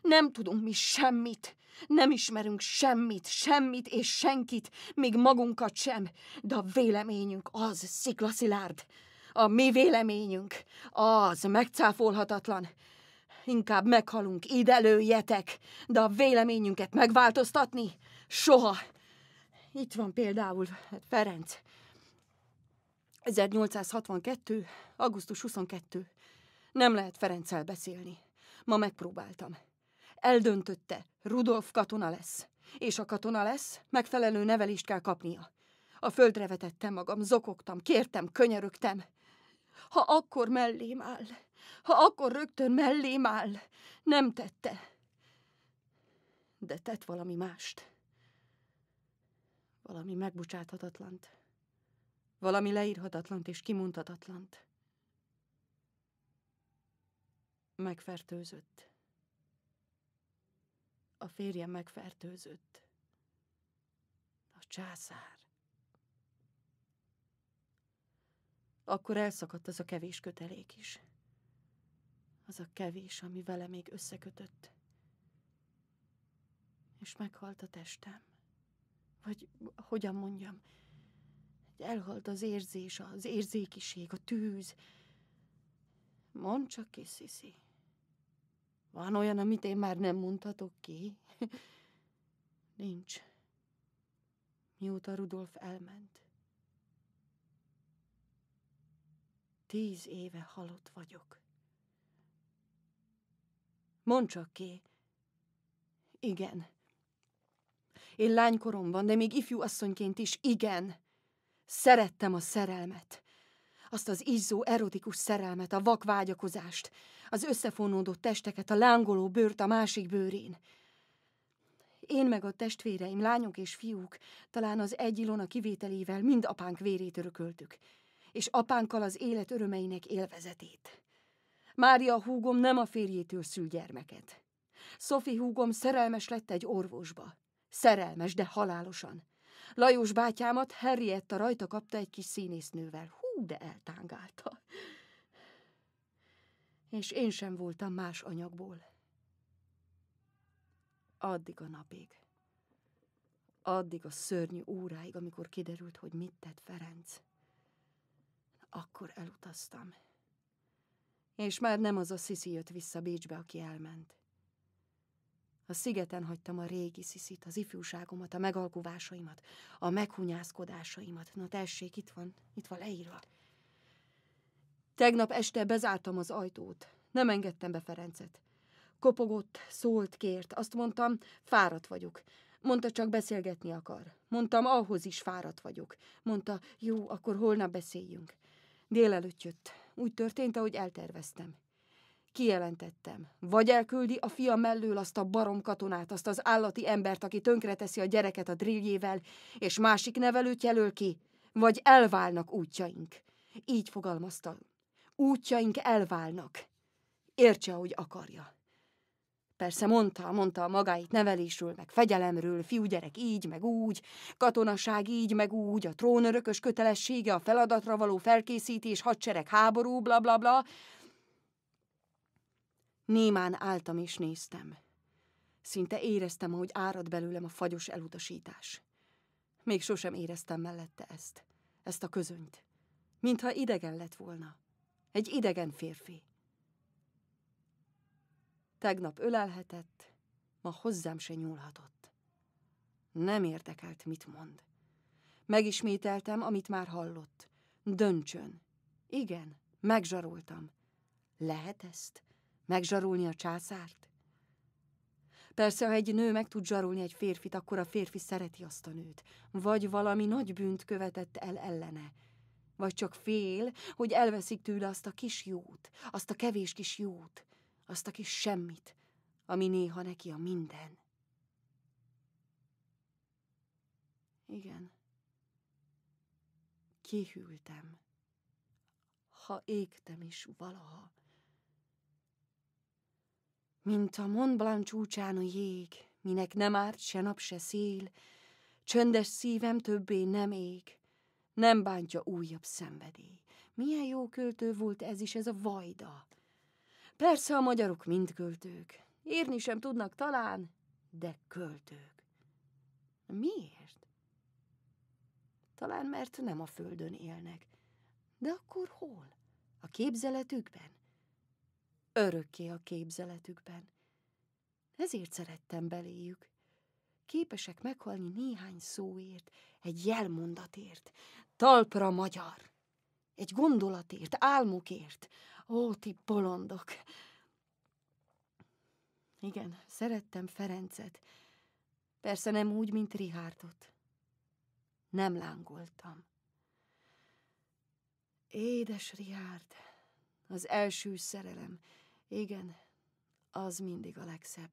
Nem tudunk mi semmit. Nem ismerünk semmit, semmit és senkit, még magunkat sem, de a véleményünk az sziklaszilárd. A mi véleményünk az megcáfolhatatlan. Inkább meghalunk, idelőjetek, de a véleményünket megváltoztatni soha itt van például hát Ferenc. 1862. augusztus 22. Nem lehet Ferenccel beszélni. Ma megpróbáltam. Eldöntötte, Rudolf katona lesz. És a katona lesz, megfelelő nevelést kell kapnia. A földre vetettem magam, zokogtam, kértem, könyörögtem. Ha akkor mellém áll, ha akkor rögtön mellém áll, nem tette. De tett valami mást. Valami megbocsáthatatlant. Valami leírhatatlant és kimondhatatlant. Megfertőzött. A férje megfertőzött. A császár. Akkor elszakadt az a kevés kötelék is. Az a kevés, ami vele még összekötött. És meghalt a testem vagy hogyan mondjam, elhalt az érzés, az érzékiség, a tűz. Mondd csak ki, Sziszi. Van olyan, amit én már nem mondhatok ki? <laughs> Nincs. Mióta Rudolf elment. Tíz éve halott vagyok. Mondd csak ki. Igen. Én lánykoromban, de még ifjú asszonyként is igen. Szerettem a szerelmet. Azt az izzó erotikus szerelmet, a vakvágyakozást, az összefonódott testeket, a lángoló bőrt a másik bőrén. Én meg a testvéreim, lányok és fiúk, talán az egy Ilona kivételével mind apánk vérét örököltük, és apánkkal az élet örömeinek élvezetét. Mária húgom nem a férjétől szül gyermeket. Sophie húgom szerelmes lett egy orvosba. Szerelmes, de halálosan. Lajos bátyámat Henrietta rajta kapta egy kis színésznővel. Hú, de eltángálta. És én sem voltam más anyagból. Addig a napig. Addig a szörnyű óráig, amikor kiderült, hogy mit tett Ferenc. Akkor elutaztam. És már nem az a Sziszi jött vissza Bécsbe, aki elment. A szigeten hagytam a régi sziszit, az ifjúságomat, a megalkuvásaimat, a meghunyászkodásaimat. Na tessék, itt van, itt van leírva. Tegnap este bezártam az ajtót. Nem engedtem be Ferencet. Kopogott, szólt, kért. Azt mondtam, fáradt vagyok. Mondta, csak beszélgetni akar. Mondtam, ahhoz is fáradt vagyok. Mondta, jó, akkor holnap beszéljünk. Délelőtt jött. Úgy történt, ahogy elterveztem. Kijelentettem. Vagy elküldi a fia mellől azt a barom katonát, azt az állati embert, aki tönkreteszi a gyereket a drilljével, és másik nevelőt jelöl ki, vagy elválnak útjaink. Így fogalmazta. Útjaink elválnak. Értse, ahogy akarja. Persze mondta, mondta a magáit nevelésről, meg fegyelemről, fiúgyerek így, meg úgy, katonaság így, meg úgy, a trónörökös kötelessége, a feladatra való felkészítés, hadsereg, háború, bla bla bla, Némán álltam és néztem. Szinte éreztem, ahogy árad belőlem a fagyos elutasítás. Még sosem éreztem mellette ezt, ezt a közönyt. Mintha idegen lett volna. Egy idegen férfi. Tegnap ölelhetett, ma hozzám se nyúlhatott. Nem érdekelt, mit mond. Megismételtem, amit már hallott. Döntsön. Igen, megzsaroltam. Lehet ezt? megzsarulni a császárt? Persze, ha egy nő meg tud zsarulni egy férfit, akkor a férfi szereti azt a nőt, vagy valami nagy bűnt követett el ellene, vagy csak fél, hogy elveszik tőle azt a kis jót, azt a kevés kis jót, azt a kis semmit, ami néha neki a minden. Igen. Kihűltem. Ha égtem is valaha. Mint a Mont Blanc csúcsán a jég, minek nem árt se nap, se szél, csöndes szívem többé nem ég, nem bántja újabb szenvedély. Milyen jó költő volt ez is, ez a vajda. Persze a magyarok mind költők, írni sem tudnak talán, de költők. Miért? Talán mert nem a földön élnek. De akkor hol? A képzeletükben? örökké a képzeletükben. Ezért szerettem beléjük. Képesek meghalni néhány szóért, egy jelmondatért, talpra magyar, egy gondolatért, álmukért, Ó, ti bolondok! Igen, szerettem Ferencet. Persze nem úgy, mint Rihártot. Nem lángoltam. Édes Rihárd, az első szerelem, igen, az mindig a legszebb.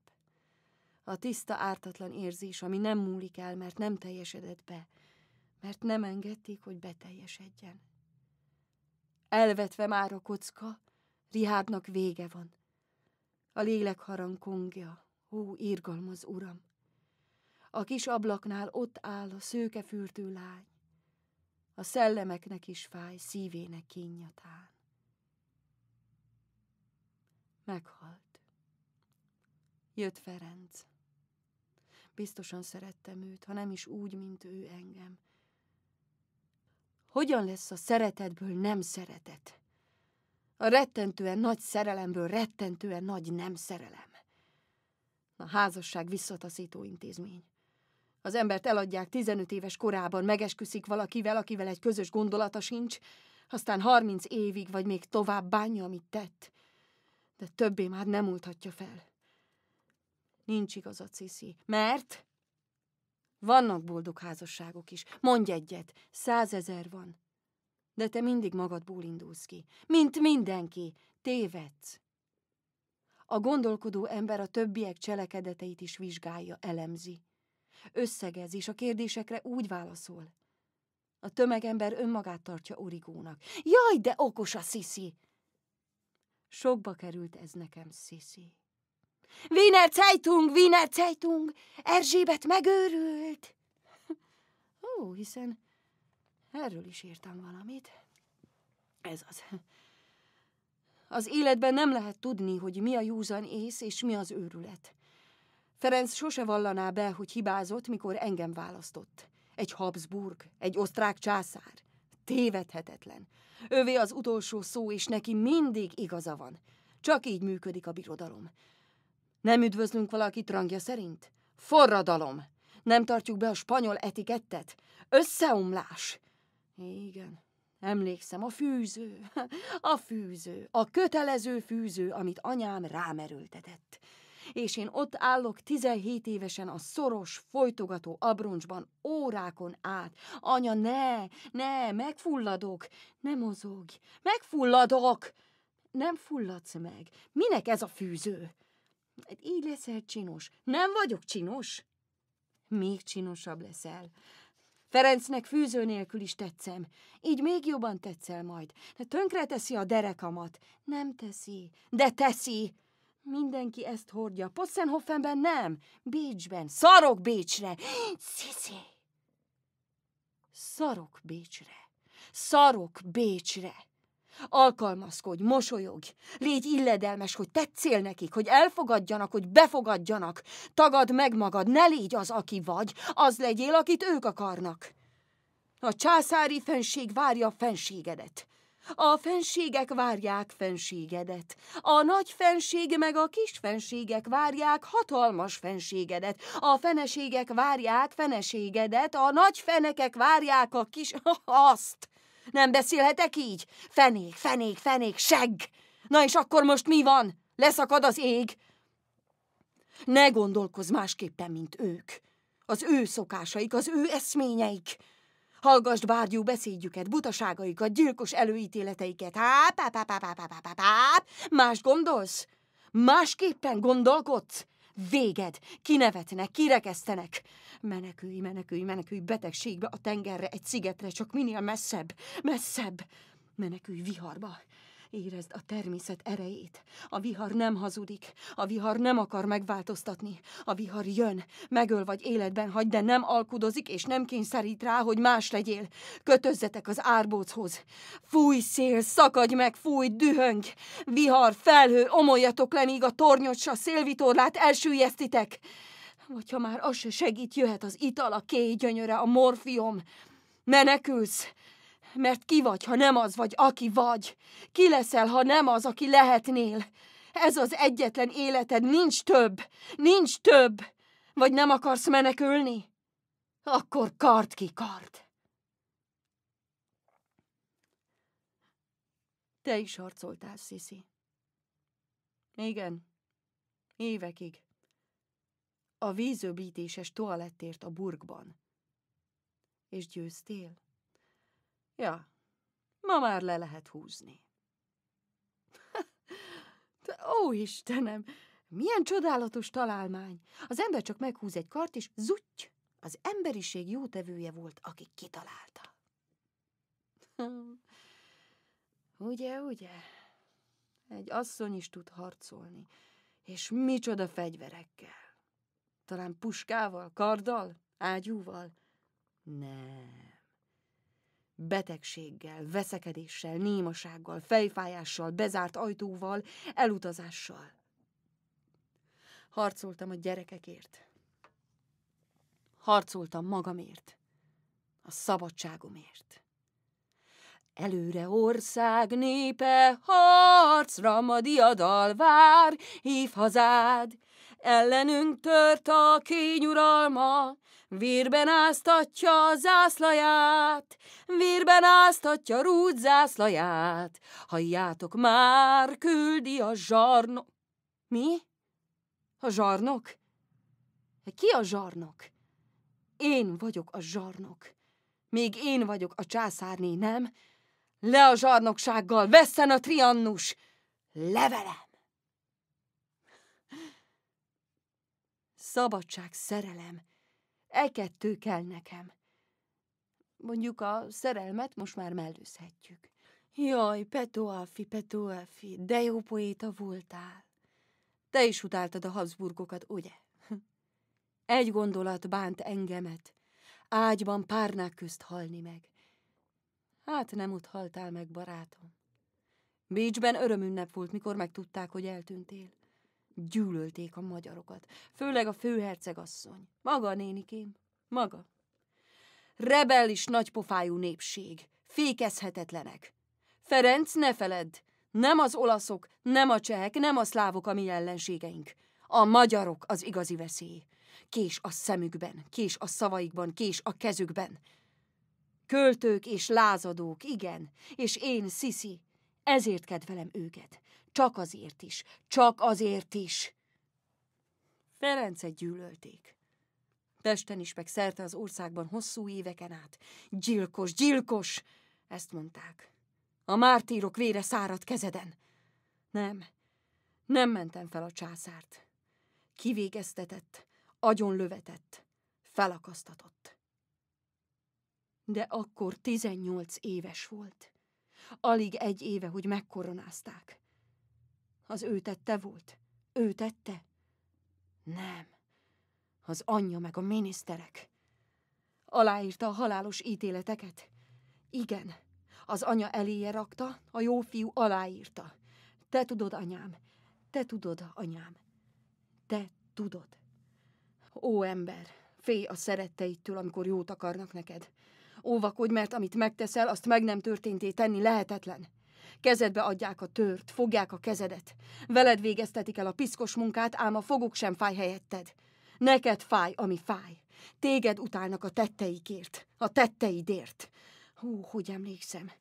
A tiszta, ártatlan érzés, ami nem múlik el, mert nem teljesedett be, mert nem engedték, hogy beteljesedjen. Elvetve már a kocka, Rihádnak vége van. A lélek harangkongja, hú, írgalmaz uram. A kis ablaknál ott áll a szőkefürtő lány, a szellemeknek is fáj, szívének kínjatán. Meghalt. Jött Ferenc. Biztosan szerettem őt, ha nem is úgy, mint ő engem. Hogyan lesz a szeretetből nem szeretet? A rettentően nagy szerelemből rettentően nagy nem szerelem. A házasság visszataszító intézmény. Az embert eladják 15 éves korában, megesküszik valakivel, akivel egy közös gondolata sincs, aztán 30 évig vagy még tovább bánja, amit tett de többé már nem últhatja fel. Nincs igaza, Cici, mert vannak boldog házasságok is. Mondj egyet, százezer van. De te mindig magadból indulsz ki. Mint mindenki, tévedsz. A gondolkodó ember a többiek cselekedeteit is vizsgálja, elemzi. Összegez, és a kérdésekre úgy válaszol. A tömegember önmagát tartja origónak. Jaj, de okos a sziszi! Sokba került ez nekem, Sisi. Wiener Zeitung, Wiener Zeitung, Erzsébet megőrült. <laughs> Ó, hiszen erről is írtam valamit. Ez az. Az életben nem lehet tudni, hogy mi a józan ész és mi az őrület. Ferenc sose vallaná be, hogy hibázott, mikor engem választott. Egy Habsburg, egy osztrák császár tévedhetetlen. Ővé az utolsó szó, és neki mindig igaza van. Csak így működik a birodalom. Nem üdvözlünk valakit rangja szerint? Forradalom! Nem tartjuk be a spanyol etikettet? Összeomlás! Igen, emlékszem, a fűző, <laughs> a fűző, a kötelező fűző, amit anyám rámerültetett és én ott állok 17 évesen a szoros, folytogató abroncsban órákon át. Anya, ne, ne, megfulladok, ne mozogj, megfulladok! Nem fulladsz meg, minek ez a fűző? Hát így leszel csinos, nem vagyok csinos. Még csinosabb leszel. Ferencnek fűző nélkül is tetszem. Így még jobban tetszel majd. De tönkre teszi a derekamat. Nem teszi, de teszi. Mindenki ezt hordja. Possenhoffenben nem. Bécsben. Szarok Bécsre. Cici. Szarok Bécsre. Szarok Bécsre. Alkalmazkodj, mosolyogj, légy illedelmes, hogy tetszél nekik, hogy elfogadjanak, hogy befogadjanak. Tagad meg magad, ne légy az, aki vagy, az legyél, akit ők akarnak. A császári fenség várja a fenségedet. A fenségek várják fenségedet, a nagy fenség meg a kis fenségek várják hatalmas fenségedet, a feneségek várják feneségedet, a nagy fenekek várják a kis... <laughs> azt! Nem beszélhetek így? Fenék, fenék, fenék, segg! Na és akkor most mi van? Leszakad az ég? Ne gondolkozz másképpen, mint ők. Az ő szokásaik, az ő eszményeik. Hallgasd bárgyú beszédjüket, butaságaikat, gyilkos előítéleteiket. Háp, háp, háp, háp, háp, háp, háp, háp. Más gondolsz? Másképpen gondolkodsz? Véged! Kinevetnek, kirekesztenek! Menekülj, menekülj, menekülj betegségbe, a tengerre, egy szigetre, csak minél messzebb, messzebb! Menekülj viharba, Érezd a természet erejét. A vihar nem hazudik. A vihar nem akar megváltoztatni. A vihar jön, megöl vagy életben hagy, de nem alkudozik, és nem kényszerít rá, hogy más legyél. Kötözzetek az árbóchoz. Fúj szél, szakadj meg, fúj, dühöng. Vihar, felhő, omoljatok le, míg a tornyot, a szélvitorlát elsüllyesztitek. Vagy ha már az se segít, jöhet az ital, a kéj gyönyöre, a morfium. Menekülsz, mert ki vagy, ha nem az vagy, aki vagy? Ki leszel, ha nem az, aki lehetnél? Ez az egyetlen életed, nincs több! Nincs több! Vagy nem akarsz menekülni? Akkor kard ki kard! Te is harcoltál, Sisi. Igen, évekig. A vízöblítéses toalettért a burgban. És győztél? Ja, ma már le lehet húzni. <laughs> Te, ó, Istenem, milyen csodálatos találmány! Az ember csak meghúz egy kart, és zutty! Az emberiség jótevője volt, aki kitalálta. <laughs> ugye, ugye? Egy asszony is tud harcolni, és micsoda fegyverekkel. Talán puskával, karddal, ágyúval? Nem. Betegséggel, veszekedéssel, némasággal, fejfájással, bezárt ajtóval, elutazással. Harcoltam a gyerekekért. Harcoltam magamért, a szabadságomért. Előre ország népe, harcra ma diadal vár, hív hazád, Ellenünk tört a kényuralma, Vírben áztatja a zászlaját, vírben áztatja rúd zászlaját, Halljátok már, küldi a zsarnok. Mi? A zsarnok? Ki a zsarnok? Én vagyok a zsarnok. Még én vagyok a császárné, nem? Le a zsarnoksággal, vesszen a triannus! Levelem! szabadság, szerelem. E kettő kell nekem. Mondjuk a szerelmet most már mellőzhetjük. Jaj, Petóafi, Petóafi, de jó poéta voltál. Te is utáltad a Habsburgokat, ugye? <laughs> Egy gondolat bánt engemet. Ágyban párnák közt halni meg. Hát nem ott haltál meg, barátom. Bécsben örömünnep volt, mikor megtudták, hogy eltűntél. Gyűlölték a magyarokat, főleg a főhercegasszony. Maga a nénikém, maga. Rebellis nagypofájú népség, fékezhetetlenek. Ferenc, ne feledd, nem az olaszok, nem a csehek, nem a szlávok a mi ellenségeink. A magyarok az igazi veszély. Kés a szemükben, kés a szavaikban, kés a kezükben. Költők és lázadók, igen, és én, Sisi, ezért kedvelem őket. Csak azért is. Csak azért is. Ferencet gyűlölték. Pesten is, meg szerte az országban hosszú éveken át. Gyilkos, gyilkos! Ezt mondták. A mártírok vére száradt kezeden. Nem, nem mentem fel a császárt. Kivégeztetett, lövetett, felakasztatott. De akkor tizennyolc éves volt. Alig egy éve, hogy megkoronázták. Az ő tette volt? Ő tette? Nem. Az anyja meg a miniszterek. Aláírta a halálos ítéleteket? Igen. Az anya eléje rakta, a jó fiú aláírta. Te tudod, anyám. Te tudod, anyám. Te tudod. Ó, ember, félj a szeretteittől, amikor jót akarnak neked. Óvakodj, mert amit megteszel, azt meg nem történté tenni lehetetlen. Kezedbe adják a tört, fogják a kezedet. Veled végeztetik el a piszkos munkát, ám a foguk sem fáj helyetted. Neked fáj, ami fáj. Téged utálnak a tetteikért, a tetteidért. Hú, hogy emlékszem.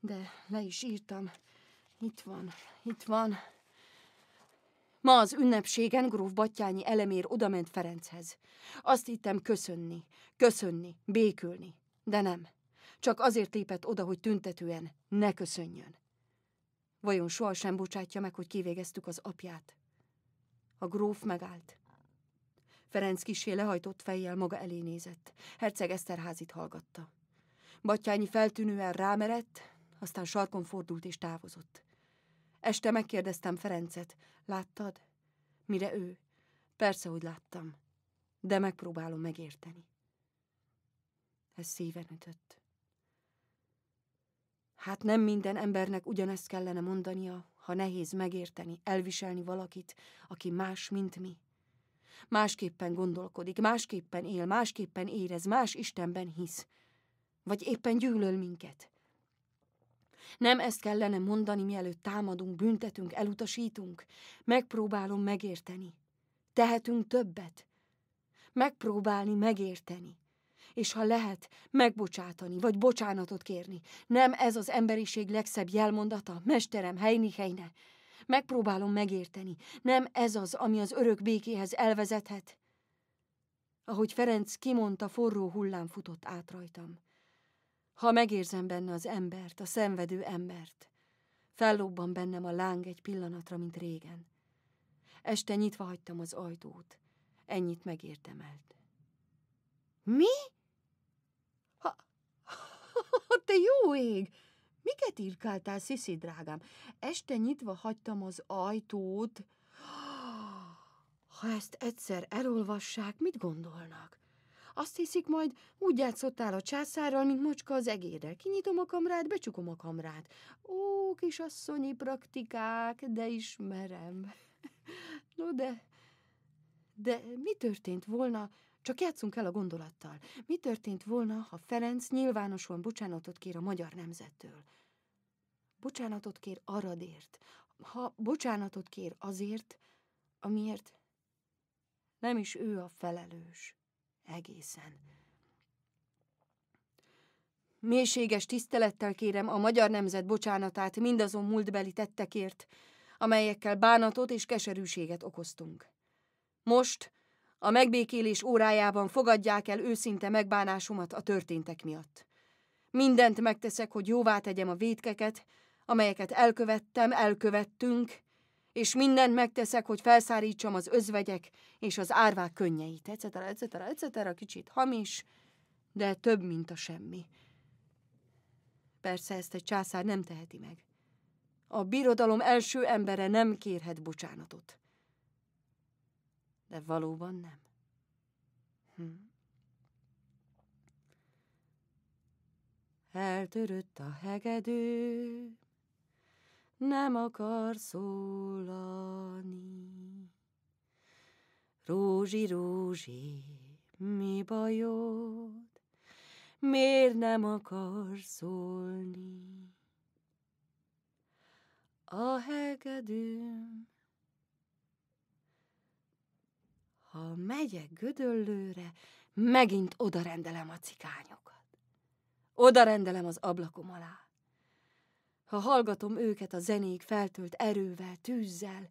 De le is írtam. Itt van, itt van. Ma az ünnepségen gróf Battyányi elemér odament Ferenchez. Azt hittem köszönni, köszönni, békülni. De nem. Csak azért lépett oda, hogy tüntetően ne köszönjön. Vajon sohasem bocsátja meg, hogy kivégeztük az apját? A gróf megállt. Ferenc kisé lehajtott fejjel maga elé nézett. Herceg Eszterházit hallgatta. Batyányi feltűnően rámerett, aztán sarkon fordult és távozott. Este megkérdeztem Ferencet, láttad? Mire ő? Persze, hogy láttam, de megpróbálom megérteni. Ez szíven ütött. Hát nem minden embernek ugyanezt kellene mondania, ha nehéz megérteni, elviselni valakit, aki más, mint mi. Másképpen gondolkodik, másképpen él, másképpen érez, más Istenben hisz. Vagy éppen gyűlöl minket. Nem ezt kellene mondani, mielőtt támadunk, büntetünk, elutasítunk. Megpróbálom megérteni. Tehetünk többet. Megpróbálni megérteni és ha lehet, megbocsátani, vagy bocsánatot kérni. Nem ez az emberiség legszebb jelmondata, mesterem helyne. Megpróbálom megérteni. Nem ez az, ami az örök békéhez elvezethet? Ahogy Ferenc kimondta, forró hullám futott át rajtam. Ha megérzem benne az embert, a szenvedő embert, fellobban bennem a láng egy pillanatra, mint régen. Este nyitva hagytam az ajtót. Ennyit megérdemelt. Mi? <laughs> Te jó ég! Miket irkáltál, Sziszi, drágám? Este nyitva hagytam az ajtót. <gasps> Ha ezt egyszer elolvassák, mit gondolnak? Azt hiszik majd, úgy játszottál a császárral, mint macska az egérrel. Kinyitom a kamrát, becsukom a kamrát. Ó, kisasszonyi praktikák, de ismerem. <laughs> no de, de mi történt volna, csak játszunk el a gondolattal. Mi történt volna, ha Ferenc nyilvánosan bocsánatot kér a magyar nemzettől? Bocsánatot kér aradért. Ha bocsánatot kér azért, amiért nem is ő a felelős. Egészen. Mélységes tisztelettel kérem a magyar nemzet bocsánatát mindazon múltbeli tettekért, amelyekkel bánatot és keserűséget okoztunk. Most a megbékélés órájában fogadják el őszinte megbánásomat a történtek miatt. Mindent megteszek, hogy jóvá tegyem a védkeket, amelyeket elkövettem, elkövettünk, és mindent megteszek, hogy felszárítsam az özvegyek és az árvák könnyeit, etc., etc., etc., kicsit hamis, de több, mint a semmi. Persze ezt egy császár nem teheti meg. A birodalom első embere nem kérhet bocsánatot de valóban nem. Hm. Eltörött a hegedő, nem akar szólani. Rózsi, Rózsi, mi bajod? Miért nem akar szólni? A hegedőm megyek gödöllőre, megint odarendelem a cikányokat. Odarendelem az ablakom alá. Ha hallgatom őket a zenék feltölt erővel, tűzzel,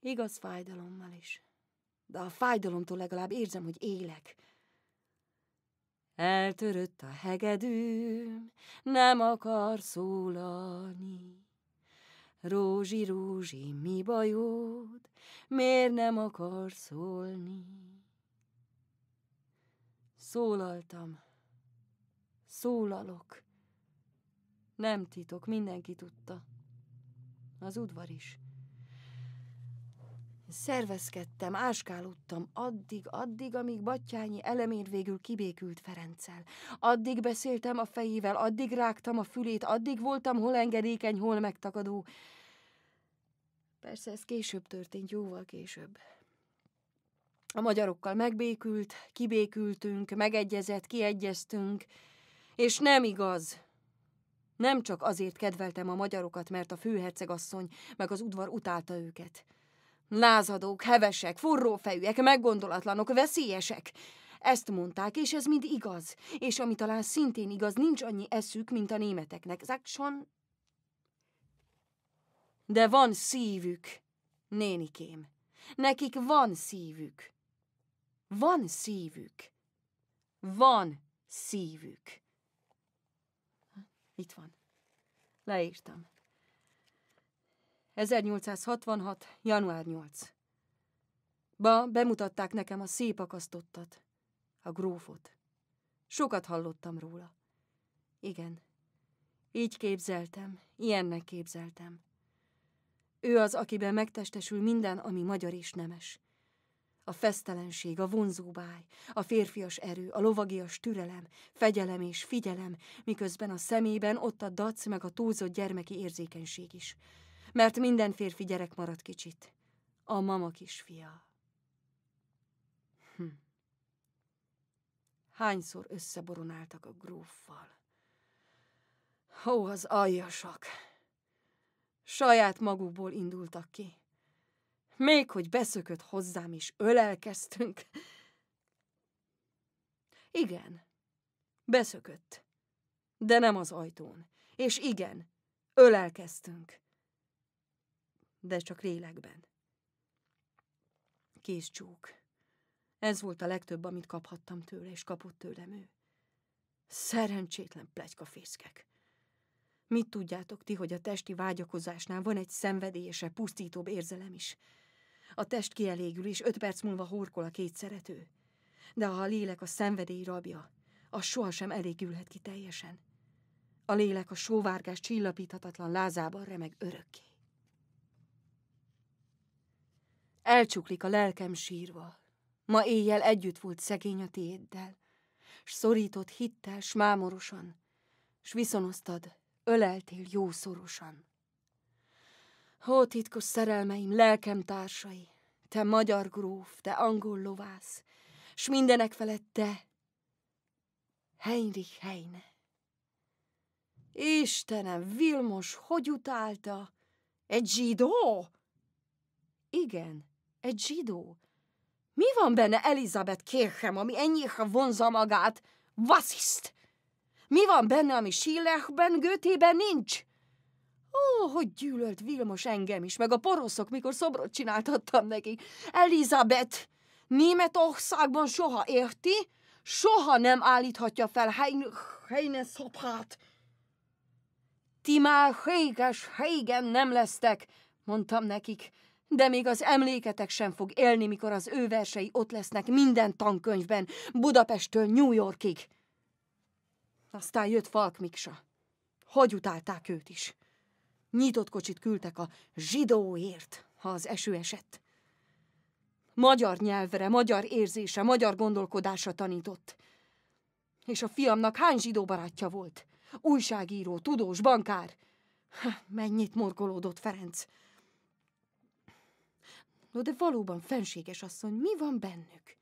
igaz fájdalommal is, de a fájdalomtól legalább érzem, hogy élek, Eltörött a hegedűm, nem akar szólalni. Rózsi, Rózsi, mi bajod, miért nem akar szólni? Szólaltam, szólalok. Nem titok, mindenki tudta. Az udvar is. Szervezkedtem, áskálódtam addig, addig, amíg Battyányi elemér végül kibékült Ferenccel. Addig beszéltem a fejével, addig rágtam a fülét, addig voltam hol engedékeny, hol megtakadó. Persze ez később történt, jóval később. A magyarokkal megbékült, kibékültünk, megegyezett, kiegyeztünk, és nem igaz. Nem csak azért kedveltem a magyarokat, mert a főhercegasszony meg az udvar utálta őket. Lázadók, hevesek, forrófejűek, meggondolatlanok, veszélyesek. Ezt mondták, és ez mind igaz. És ami talán szintén igaz, nincs annyi eszük, mint a németeknek. Zakson de van szívük, nénikém. Nekik van szívük. Van szívük. Van szívük. Itt van. Leírtam. 1866. január 8. Ba, bemutatták nekem a szép akasztottat, a grófot. Sokat hallottam róla. Igen. Így képzeltem, ilyennek képzeltem. Ő az, akiben megtestesül minden, ami magyar és nemes. A fesztelenség, a vonzóbáj, a férfias erő, a lovagias türelem, fegyelem és figyelem, miközben a szemében ott a dac meg a túlzott gyermeki érzékenység is. Mert minden férfi gyerek marad kicsit. A mama kisfia. Hm. Hányszor összeboronáltak a gróffal. Ó, az aljasak! Saját magukból indultak ki. Még hogy beszökött hozzám is, ölelkeztünk. Igen, beszökött, de nem az ajtón. És igen, ölelkeztünk, de csak lélekben. Kész csók. Ez volt a legtöbb, amit kaphattam tőle, és kapott tőlem ő. Szerencsétlen plegykafészkek. Mit tudjátok ti, hogy a testi vágyakozásnál van egy szenvedélyesebb, pusztítóbb érzelem is? A test kielégül, és öt perc múlva horkol a két szerető. De ha a lélek a szenvedély rabja, az sohasem elégülhet ki teljesen. A lélek a sóvárgás csillapíthatatlan lázában remeg örökké. Elcsuklik a lelkem sírva. Ma éjjel együtt volt szegény a tiéddel, s szorított hittel, s mámorosan, s viszonoztad, öleltél jószorosan. Hó titkos szerelmeim, lelkem társai, te magyar gróf, te angol lovász, s mindenek felett te, Heinrich Heine. Istenem, Vilmos, hogy utálta? Egy zsidó? Igen, egy zsidó. Mi van benne Elizabeth Kirchem, ami ennyire vonza magát? Vasziszt! Mi van benne, ami Schillerben, Götében nincs? Ó, hogy gyűlölt Vilmos engem is, meg a poroszok, mikor szobrot csináltattam neki. Elizabeth, Németországban soha érti, soha nem állíthatja fel Hein... Heine szobrát. Ti már réges régen nem lesztek, mondtam nekik, de még az emléketek sem fog élni, mikor az ő versei ott lesznek minden tankönyvben, Budapesttől New Yorkig. Aztán jött Falk Miksa. Hogy utálták őt is? Nyitott kocsit küldtek a zsidóért, ha az eső esett. Magyar nyelvre, magyar érzése, magyar gondolkodásra tanított. És a fiamnak hány zsidó barátja volt? Újságíró, tudós, bankár. Ha, mennyit morgolódott Ferenc. No, de valóban fenséges asszony, mi van bennük?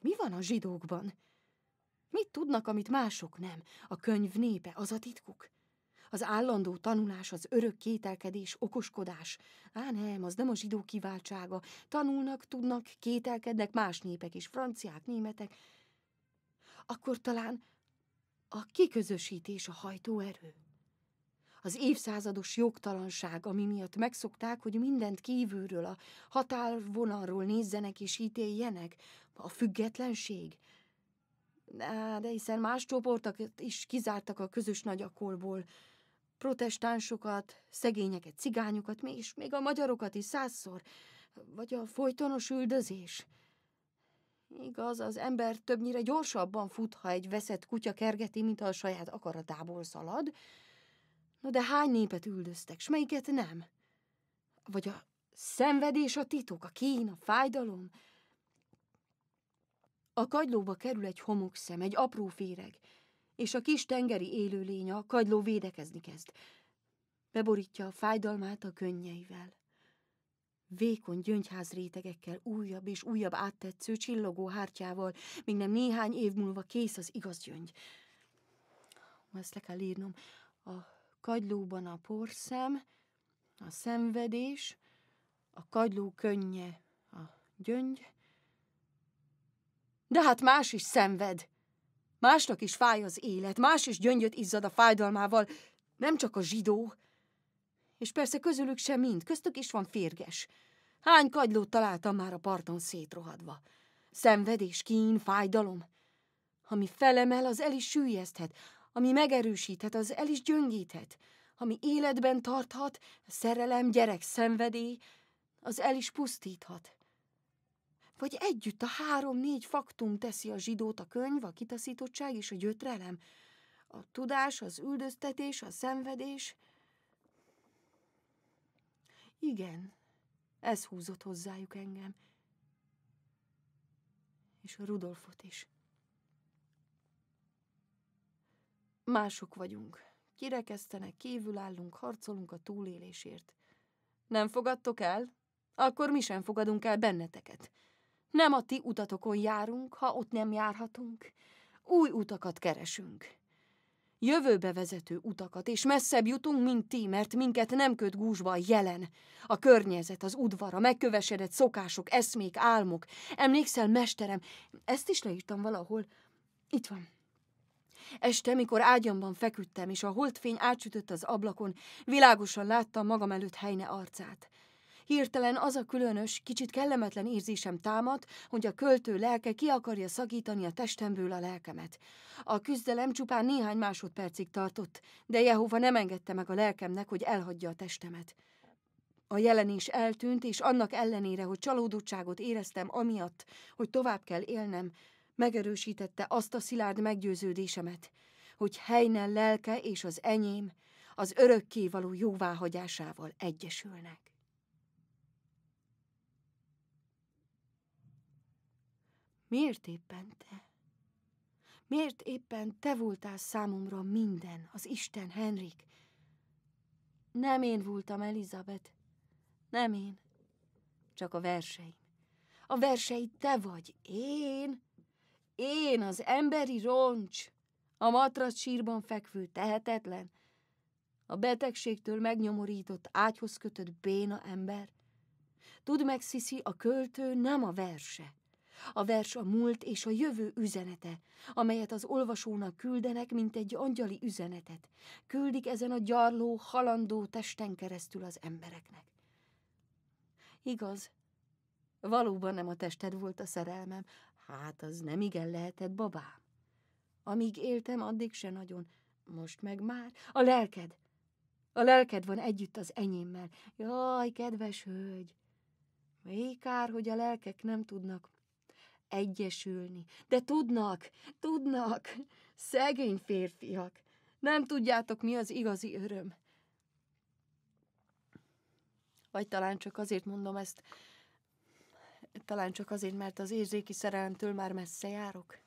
Mi van a zsidókban? Mit tudnak, amit mások nem? A könyv népe, az a titkuk? Az állandó tanulás, az örök kételkedés, okoskodás. Á nem, az nem a zsidó kiváltsága. Tanulnak, tudnak, kételkednek más népek is, franciák, németek. Akkor talán a kiközösítés a hajtóerő. Az évszázados jogtalanság, ami miatt megszokták, hogy mindent kívülről, a határvonalról nézzenek és ítéljenek, a függetlenség – de hiszen más csoportokat is kizártak a közös nagyakorból. Protestánsokat, szegényeket, cigányokat, és még a magyarokat is százszor, vagy a folytonos üldözés. Igaz, az ember többnyire gyorsabban fut, ha egy veszett kutya kergeti, mint ha a saját akaratából szalad. Na de hány népet üldöztek, s melyiket nem? Vagy a szenvedés, a titok, a kín, a fájdalom, a kagylóba kerül egy homokszem, egy apró féreg, és a kis tengeri élőlény a kagyló védekezni kezd. Beborítja a fájdalmát a könnyeivel. Vékony gyöngyház rétegekkel, újabb és újabb áttetsző csillogó hártyával, még nem néhány év múlva kész az igaz gyöngy. Ezt le kell írnom. A kagylóban a porszem, a szenvedés, a kagyló könnye, a gyöngy, de hát más is szenved. Másnak is fáj az élet, más is gyöngyöt izzad a fájdalmával, nem csak a zsidó. És persze közülük sem mind, köztük is van férges. Hány kagylót találtam már a parton szétrohadva. Szenvedés, kín, fájdalom. Ami felemel, az el is sűjeszthet, ami megerősíthet, az el is gyöngíthet, ami életben tarthat, szerelem, gyerek, szenvedély, az el is pusztíthat vagy együtt a három-négy faktum teszi a zsidót a könyv, a kitaszítottság és a gyötrelem, a tudás, az üldöztetés, a szenvedés. Igen, ez húzott hozzájuk engem, és a Rudolfot is. Mások vagyunk. Kirekesztenek, kívül állunk, harcolunk a túlélésért. Nem fogadtok el? Akkor mi sem fogadunk el benneteket. Nem a ti utatokon járunk, ha ott nem járhatunk. Új utakat keresünk. Jövőbe vezető utakat, és messzebb jutunk, mint ti, mert minket nem köt gúzsba a jelen. A környezet, az udvar, a megkövesedett szokások, eszmék, álmok. Emlékszel, mesterem, ezt is leírtam valahol. Itt van. Este, mikor ágyamban feküdtem, és a holdfény átsütött az ablakon, világosan láttam magam előtt helyne arcát. Hirtelen az a különös, kicsit kellemetlen érzésem támad, hogy a költő lelke ki akarja szakítani a testemből a lelkemet. A küzdelem csupán néhány másodpercig tartott, de Jehova nem engedte meg a lelkemnek, hogy elhagyja a testemet. A jelenés eltűnt, és annak ellenére, hogy csalódottságot éreztem amiatt, hogy tovább kell élnem, megerősítette azt a szilárd meggyőződésemet, hogy helynen lelke és az enyém az örökkévaló jóváhagyásával egyesülnek. Miért éppen te? Miért éppen te voltál számomra minden, az Isten, Henrik? Nem én voltam, Elizabeth. Nem én. Csak a verseim. A verseid te vagy. Én? Én, az emberi roncs. A matrac sírban fekvő, tehetetlen. A betegségtől megnyomorított, ágyhoz kötött béna ember. Tudd meg, Sziszi, a költő nem a verse. A vers a múlt és a jövő üzenete, amelyet az olvasónak küldenek, mint egy angyali üzenetet. Küldik ezen a gyarló, halandó testen keresztül az embereknek. Igaz, valóban nem a tested volt a szerelmem, hát az nem igen lehetett babám. Amíg éltem, addig se nagyon, most meg már a lelked. A lelked van együtt az enyémmel. Jaj, kedves hölgy! Még kár, hogy a lelkek nem tudnak egyesülni. De tudnak, tudnak, szegény férfiak. Nem tudjátok, mi az igazi öröm. Vagy talán csak azért mondom ezt, talán csak azért, mert az érzéki szerelemtől már messze járok.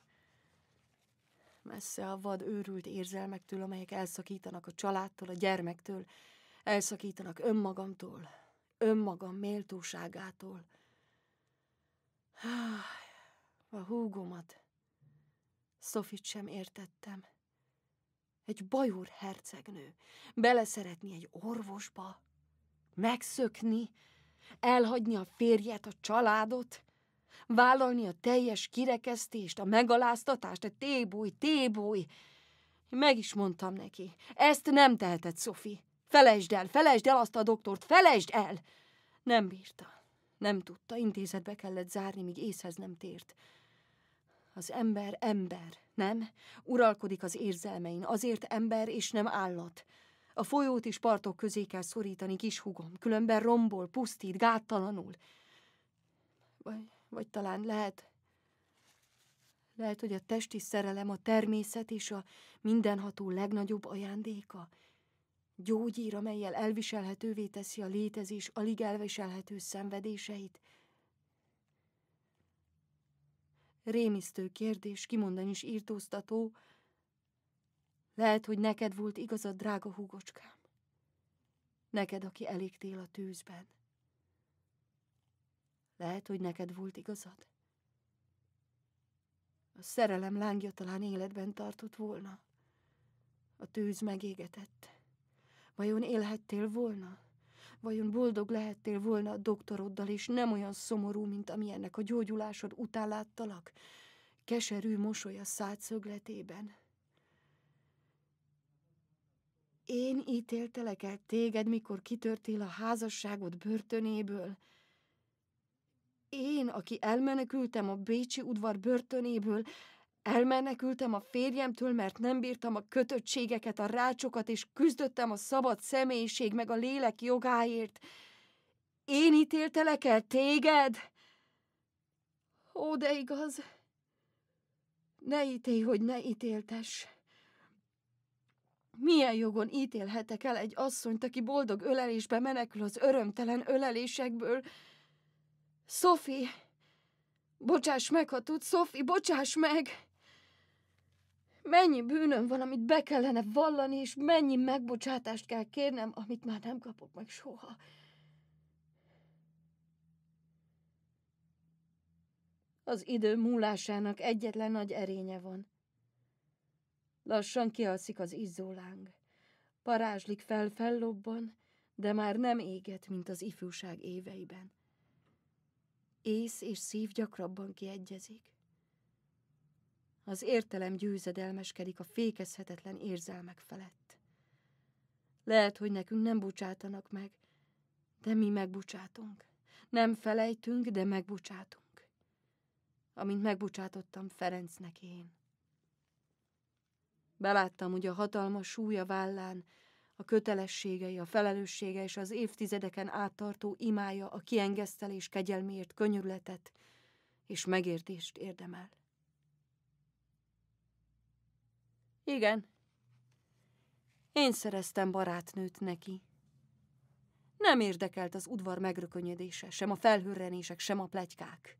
Messze a vad őrült érzelmektől, amelyek elszakítanak a családtól, a gyermektől, elszakítanak önmagamtól, önmagam méltóságától a húgomat. Szofit sem értettem. Egy bajúr hercegnő beleszeretni egy orvosba, megszökni, elhagyni a férjet, a családot, vállalni a teljes kirekesztést, a megaláztatást, a tébúj, tébúj. Meg is mondtam neki, ezt nem teheted, Sophie. Felejtsd el, felejtsd el azt a doktort, felejtsd el! Nem bírta. Nem tudta, intézetbe kellett zárni, míg észhez nem tért. Az ember ember, nem? Uralkodik az érzelmein, azért ember és nem állat. A folyót is partok közé kell szorítani, kis hugom, különben rombol, pusztít, gáttalanul. Vagy, vagy talán lehet... Lehet, hogy a testi szerelem a természet és a mindenható legnagyobb ajándéka. Gyógyír, amelyel elviselhetővé teszi a létezés alig elviselhető szenvedéseit – Rémisztő kérdés, kimondani is írtóztató. Lehet, hogy neked volt igazad, drága húgocskám. Neked, aki elégtél a tűzben. Lehet, hogy neked volt igazad? A szerelem lángja talán életben tartott volna. A tűz megégetett. Vajon élhettél volna? Vajon boldog lehettél volna a doktoroddal, és nem olyan szomorú, mint amilyennek a gyógyulásod után láttalak? Keserű mosoly a szád szögletében. Én ítéltelek el téged, mikor kitörtél a házasságod börtönéből. Én, aki elmenekültem a Bécsi udvar börtönéből, Elmenekültem a férjemtől, mert nem bírtam a kötöttségeket, a rácsokat, és küzdöttem a szabad személyiség meg a lélek jogáért. Én ítéltelek el téged? Ó, de igaz. Ne ítélj, hogy ne ítéltes. Milyen jogon ítélhetek el egy asszonyt, aki boldog ölelésbe menekül az örömtelen ölelésekből? Sophie, bocsáss meg, ha tudsz, Sophie, bocsáss meg! Mennyi bűnöm van, amit be kellene vallani, és mennyi megbocsátást kell kérnem, amit már nem kapok meg soha. Az idő múlásának egyetlen nagy erénye van. Lassan kialszik az izzóláng. Parázslik fel, fellobban, de már nem éget, mint az ifjúság éveiben. Ész és szív gyakrabban kiegyezik. Az értelem győzedelmeskedik a fékezhetetlen érzelmek felett. Lehet, hogy nekünk nem bocsátanak meg, de mi megbocsátunk. Nem felejtünk, de megbocsátunk. Amint megbocsátottam Ferencnek én. Beláttam, hogy a hatalmas súlya vállán, a kötelességei, a felelőssége és az évtizedeken áttartó imája a kiengesztelés kegyelmért könyörületet és megértést érdemel. Igen. Én szereztem barátnőt neki. Nem érdekelt az udvar megrökönyödése, sem a felhőrrenések, sem a plegykák.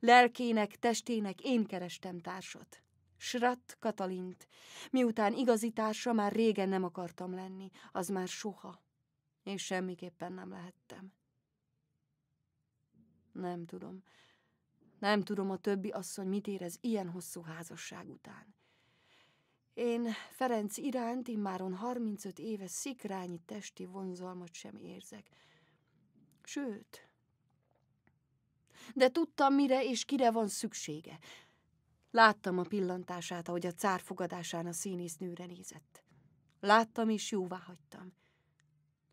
Lelkének, testének én kerestem társat. Srat Katalint, miután igazi társa már régen nem akartam lenni, az már soha, és semmiképpen nem lehettem. Nem tudom, nem tudom a többi asszony mit érez ilyen hosszú házasság után. Én Ferenc iránt immáron 35 éves szikrányi testi vonzalmat sem érzek. Sőt, de tudtam, mire és kire van szüksége. Láttam a pillantását, ahogy a cár fogadásán a színésznőre nézett. Láttam és jóvá hagytam.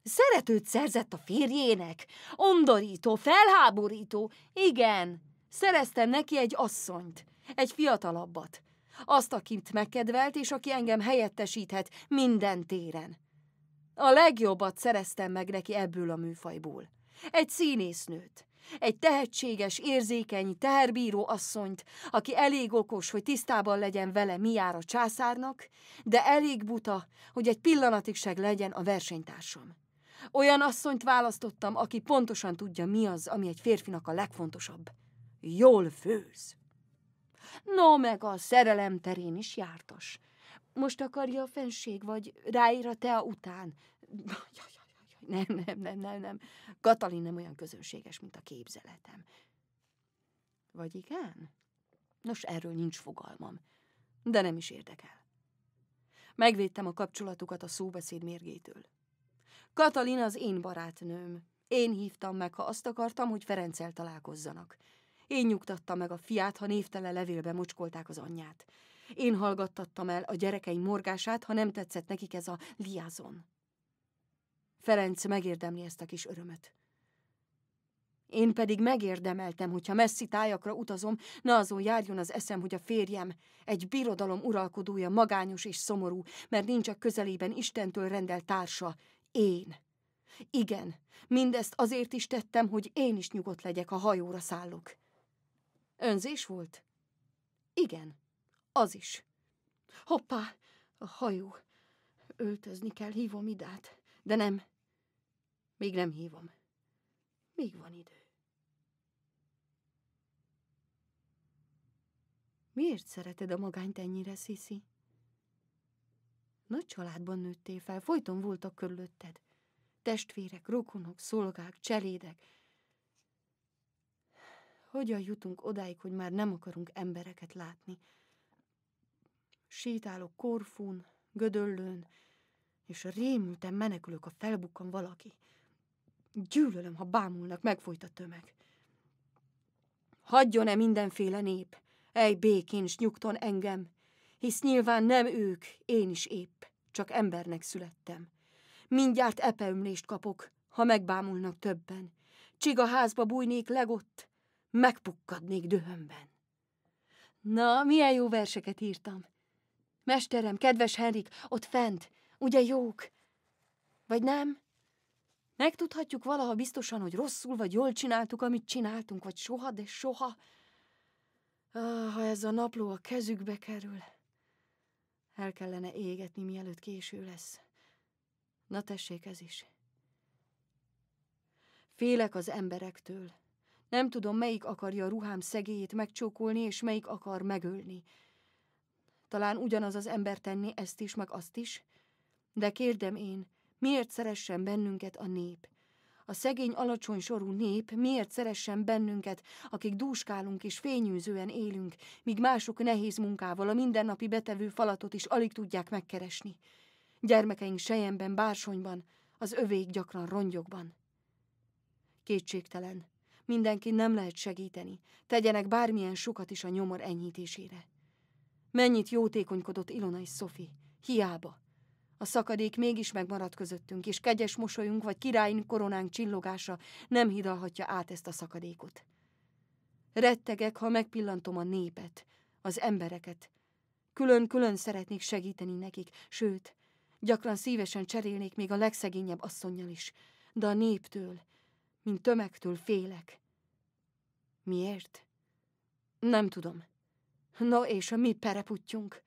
Szeretőt szerzett a férjének, ondorító, felháborító. Igen, szereztem neki egy asszonyt, egy fiatalabbat azt, akit megkedvelt, és aki engem helyettesíthet minden téren. A legjobbat szereztem meg neki ebből a műfajból. Egy színésznőt, egy tehetséges, érzékeny, teherbíró asszonyt, aki elég okos, hogy tisztában legyen vele, mi jár a császárnak, de elég buta, hogy egy pillanatig seg legyen a versenytársam. Olyan asszonyt választottam, aki pontosan tudja, mi az, ami egy férfinak a legfontosabb. Jól főz no meg a szerelem terén is jártas. Most akarja a fenség, vagy ráír a tea után. Nem, nem, nem, nem, nem. Katalin nem olyan közönséges, mint a képzeletem. Vagy igen? Nos, erről nincs fogalmam, de nem is érdekel. Megvédtem a kapcsolatukat a szóbeszéd mérgétől. Katalin az én barátnőm. Én hívtam meg, ha azt akartam, hogy Ferenccel találkozzanak. Én nyugtattam meg a fiát, ha névtele levélbe mocskolták az anyját. Én hallgattattam el a gyerekei morgását, ha nem tetszett nekik ez a liázon. Ferenc megérdemli ezt a kis örömöt. Én pedig megérdemeltem, hogyha messzi tájakra utazom, ne azon járjon az eszem, hogy a férjem, egy birodalom uralkodója magányos és szomorú, mert nincs a közelében Istentől rendelt társa, én. Igen, mindezt azért is tettem, hogy én is nyugodt legyek, a hajóra szállok. Önzés volt? Igen, az is. Hoppá, a hajó. Öltözni kell, hívom idát. De nem, még nem hívom. Még van idő. Miért szereted a magányt ennyire, Sisi? Nagy családban nőttél fel, folyton voltak körülötted. Testvérek, rokonok, szolgák, cselédek, hogyan jutunk odáig, hogy már nem akarunk embereket látni. Sétálok Korfún, Gödöllőn, és rémülten menekülök, a felbukkan valaki. Gyűlölöm, ha bámulnak, megfolyt a tömeg. Hagyjon-e mindenféle nép, ej békén s nyugton engem, hisz nyilván nem ők, én is épp, csak embernek születtem. Mindjárt epeömlést kapok, ha megbámulnak többen. házba bújnék legott, megpukkadnék dühömben. Na, milyen jó verseket írtam. Mesterem, kedves Henrik, ott fent, ugye jók? Vagy nem? Megtudhatjuk valaha biztosan, hogy rosszul vagy jól csináltuk, amit csináltunk, vagy soha, de soha. Ah, ha ez a napló a kezükbe kerül, el kellene égetni, mielőtt késő lesz. Na tessék ez is. Félek az emberektől, nem tudom, melyik akarja a ruhám szegélyét megcsókolni, és melyik akar megölni. Talán ugyanaz az ember tenni ezt is, meg azt is. De kérdem én, miért szeressen bennünket a nép? A szegény alacsony sorú nép miért szeressen bennünket, akik dúskálunk és fényűzően élünk, míg mások nehéz munkával a mindennapi betevő falatot is alig tudják megkeresni? Gyermekeink sejemben, bársonyban, az övék gyakran rongyokban. Kétségtelen, Mindenki nem lehet segíteni. Tegyenek bármilyen sokat is a nyomor enyhítésére. Mennyit jótékonykodott Ilona és Szofi. Hiába. A szakadék mégis megmaradt közöttünk, és kegyes mosolyunk vagy királyin koronánk csillogása nem hidalhatja át ezt a szakadékot. Rettegek, ha megpillantom a népet, az embereket. Külön-külön szeretnék segíteni nekik, sőt, gyakran szívesen cserélnék még a legszegényebb asszonynal is, de a néptől, mint tömegtől félek. Miért? Nem tudom. Na és a mi pereputtyunk?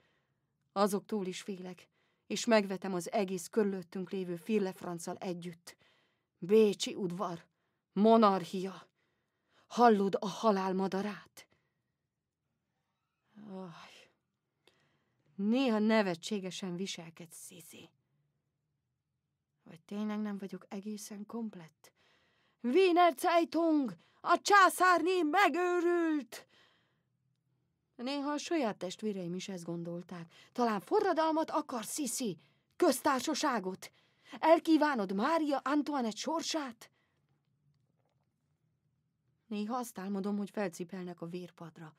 Azoktól is félek, és megvetem az egész körülöttünk lévő firlefranccal együtt. Bécsi udvar, monarchia. Hallod a halál madarát? Aj, néha nevetségesen viselkedsz, Szizi. Vagy tényleg nem vagyok egészen komplett? Wiener Zeitung! A császárné megőrült! Néha a saját testvéreim is ezt gondolták. Talán forradalmat akar Sisi, köztársaságot. Elkívánod Mária Antoinette sorsát? Néha azt álmodom, hogy felcipelnek a vérpadra.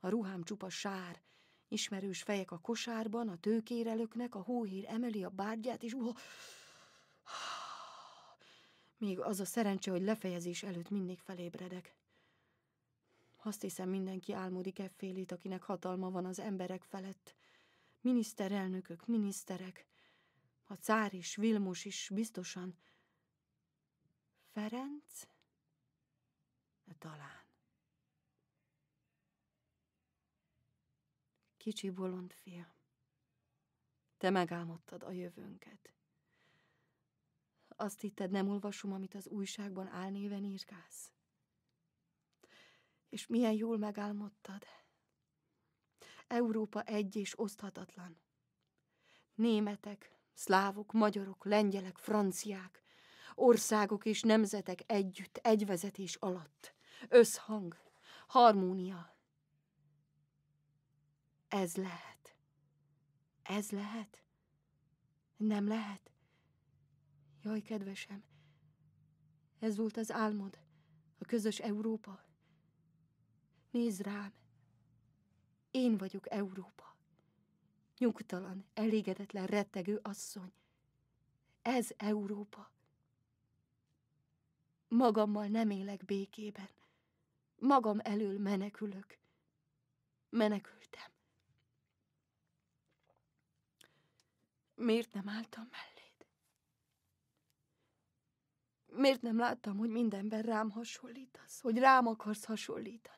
A ruhám csupa sár, ismerős fejek a kosárban, a tőkérelőknek, a hóhér emeli a bárgyát, és uha, még az a szerencse, hogy lefejezés előtt mindig felébredek. Azt hiszem, mindenki álmodik effélét, akinek hatalma van az emberek felett. Miniszterelnökök, miniszterek, a cár is, Vilmos is, biztosan. Ferenc? Talán. Kicsi bolond fia, te megálmodtad a jövőnket. Azt hitted, nem olvasom, amit az újságban álnéven írkálsz? És milyen jól megálmodtad. Európa egy és oszthatatlan. Németek, szlávok, magyarok, lengyelek, franciák, országok és nemzetek együtt, egy vezetés alatt. Összhang, harmónia. Ez lehet. Ez lehet? Nem lehet? Jaj, kedvesem, ez volt az álmod, a közös Európa. Nézz rám, én vagyok Európa. Nyugtalan, elégedetlen, rettegő asszony. Ez Európa. Magammal nem élek békében. Magam elől menekülök. Menekültem. Miért nem álltam mellé? Miért nem láttam, hogy mindenben rám hasonlítasz, hogy rám akarsz hasonlítani?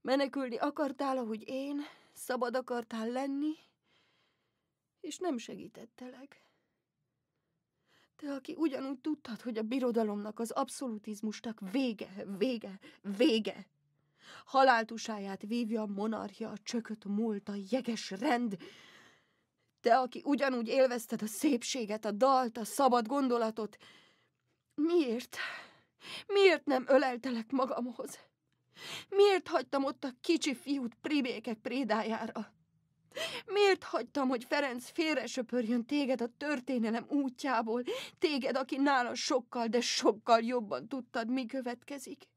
Menekülni akartál, ahogy én, szabad akartál lenni, és nem segítettelek. Te, aki ugyanúgy tudtad, hogy a birodalomnak, az abszolutizmusnak vége, vége, vége. Haláltusáját vívja a monarchia, a csökött múlt, a jeges rend. Te, aki ugyanúgy élvezted a szépséget, a dalt, a szabad gondolatot, Miért? Miért nem öleltelek magamhoz? Miért hagytam ott a kicsi fiút privékek prédájára? Miért hagytam, hogy Ferenc söpörjön téged a történelem útjából, téged, aki nála sokkal, de sokkal jobban tudtad, mi következik?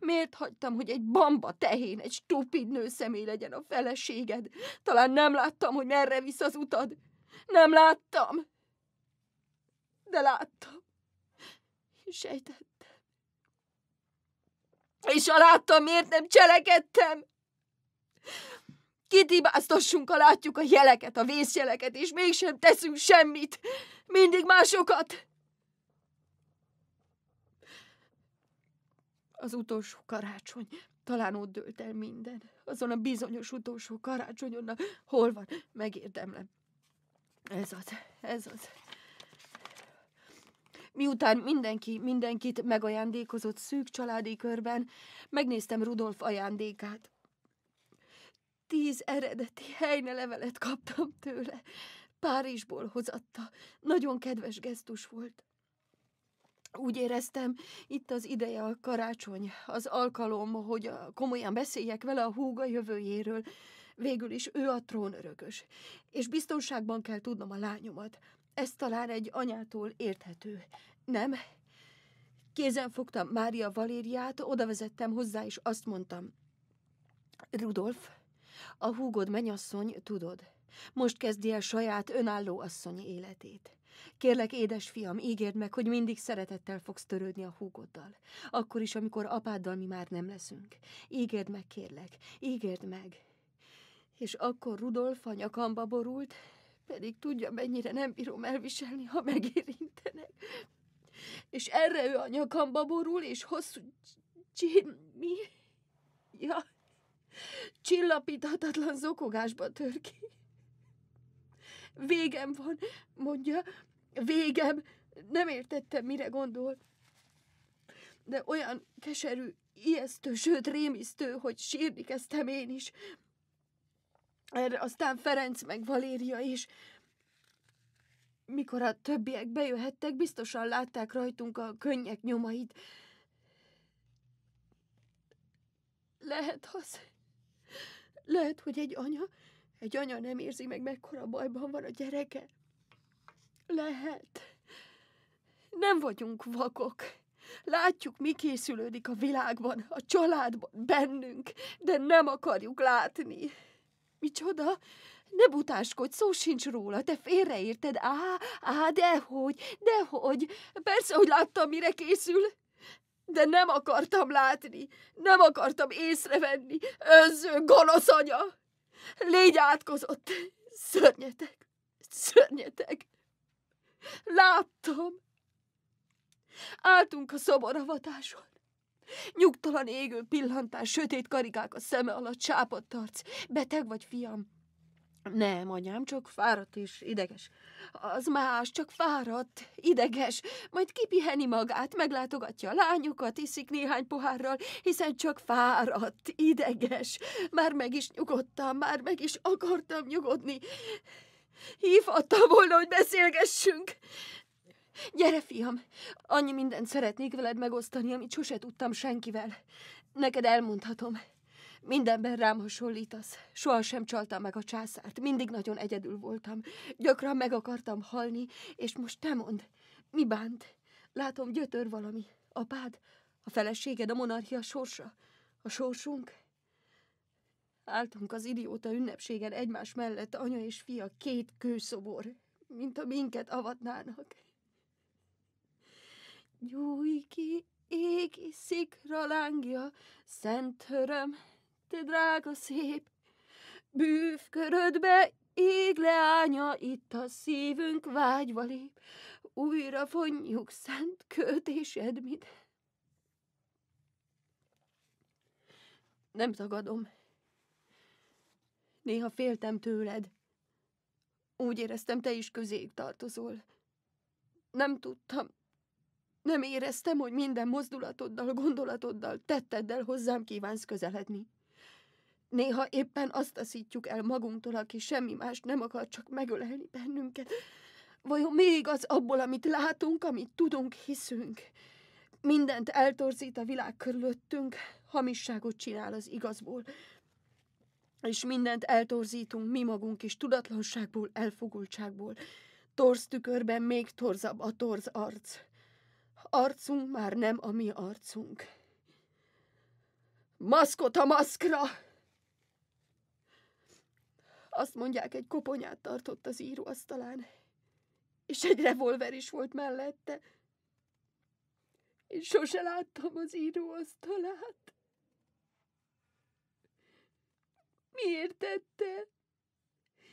Miért hagytam, hogy egy bamba tehén, egy stupid nő személy legyen a feleséged? Talán nem láttam, hogy merre visz az utad. Nem láttam. De láttam sejtettem. És ha láttam, miért nem cselekedtem? Kitibáztassunk, ha látjuk a jeleket, a vészjeleket, és mégsem teszünk semmit. Mindig másokat. Az utolsó karácsony. Talán ott dőlt el minden. Azon a bizonyos utolsó karácsonyon, hol van, megérdemlem. Ez az, ez az. Miután mindenki mindenkit megajándékozott szűk családi körben, megnéztem Rudolf ajándékát. Tíz eredeti helyne levelet kaptam tőle. Párizsból hozatta. Nagyon kedves gesztus volt. Úgy éreztem, itt az ideje a karácsony, az alkalom, hogy komolyan beszéljek vele a húga jövőjéről. Végül is ő a trónörökös, és biztonságban kell tudnom a lányomat. Ez talán egy anyától érthető, nem? Kézen fogtam Mária Valériát, oda vezettem hozzá, és azt mondtam. Rudolf, a húgod menyasszony, tudod, most kezdi el saját önálló asszony életét. Kérlek, édes fiam, ígérd meg, hogy mindig szeretettel fogsz törődni a húgoddal. Akkor is, amikor apáddal mi már nem leszünk. Ígérd meg, kérlek, ígérd meg. És akkor Rudolf a nyakamba borult, pedig tudja, mennyire nem bírom elviselni, ha megérintenek. És erre ő a nyakamba borul, és hosszú mi? Ja, csillapíthatatlan zokogásba tör ki. Végem van, mondja, végem, nem értettem, mire gondol. De olyan keserű, ijesztő, sőt rémisztő, hogy sírni kezdtem én is erre aztán Ferenc meg Valéria is. Mikor a többiek bejöhettek, biztosan látták rajtunk a könnyek nyomait. Lehet az... Lehet, hogy egy anya... Egy anya nem érzi meg, mekkora bajban van a gyereke. Lehet. Nem vagyunk vakok. Látjuk, mi készülődik a világban, a családban, bennünk, de nem akarjuk látni. Micsoda? Ne butáskodj, szó sincs róla, te félreérted. Á, á, dehogy, dehogy. Persze, hogy láttam, mire készül. De nem akartam látni, nem akartam észrevenni. Önző, gonosz anya. Légy átkozott. Szörnyetek, szörnyetek. Láttam. Áltunk a szoboravatáson. Nyugtalan égő pillantás, sötét karikák a szeme alatt, sápadt arc. Beteg vagy, fiam? Nem, anyám, csak fáradt és ideges. Az más, csak fáradt, ideges. Majd kipiheni magát, meglátogatja a lányokat, iszik néhány pohárral, hiszen csak fáradt, ideges. Már meg is nyugodtam, már meg is akartam nyugodni. Hívhatta volna, hogy beszélgessünk. Gyere, fiam! Annyi mindent szeretnék veled megosztani, amit sose tudtam senkivel. Neked elmondhatom. Mindenben rám hasonlítasz. sem csaltam meg a császárt. Mindig nagyon egyedül voltam. Gyakran meg akartam halni, és most te mond, mi bánt? Látom, gyötör valami. Apád, a feleséged, a monarchia sorsa. A sorsunk? Áltunk az idióta ünnepségen egymás mellett anya és fia két kőszobor, mint a minket avatnának. Nyúj ki, égi szikra lángja, szent öröm, te drága szép, bűvkörödbe ég leánya, itt a szívünk vágyva lép, újra vonjuk szent kötésed, mit. Nem tagadom. Néha féltem tőled. Úgy éreztem, te is közéig tartozol. Nem tudtam, nem éreztem, hogy minden mozdulatoddal, gondolatoddal, tetteddel hozzám kívánsz közeledni. Néha éppen azt taszítjuk el magunktól, aki semmi más nem akar, csak megölelni bennünket. Vajon még az abból, amit látunk, amit tudunk, hiszünk? Mindent eltorzít a világ körülöttünk, hamisságot csinál az igazból. És mindent eltorzítunk mi magunk is tudatlanságból, elfogultságból. Torz tükörben még torzabb a torz arc. Arcunk már nem a mi arcunk. Maszkot a maszkra! Azt mondják, egy koponyát tartott az íróasztalán, és egy revolver is volt mellette. Én sose láttam az íróasztalát. Miért tette?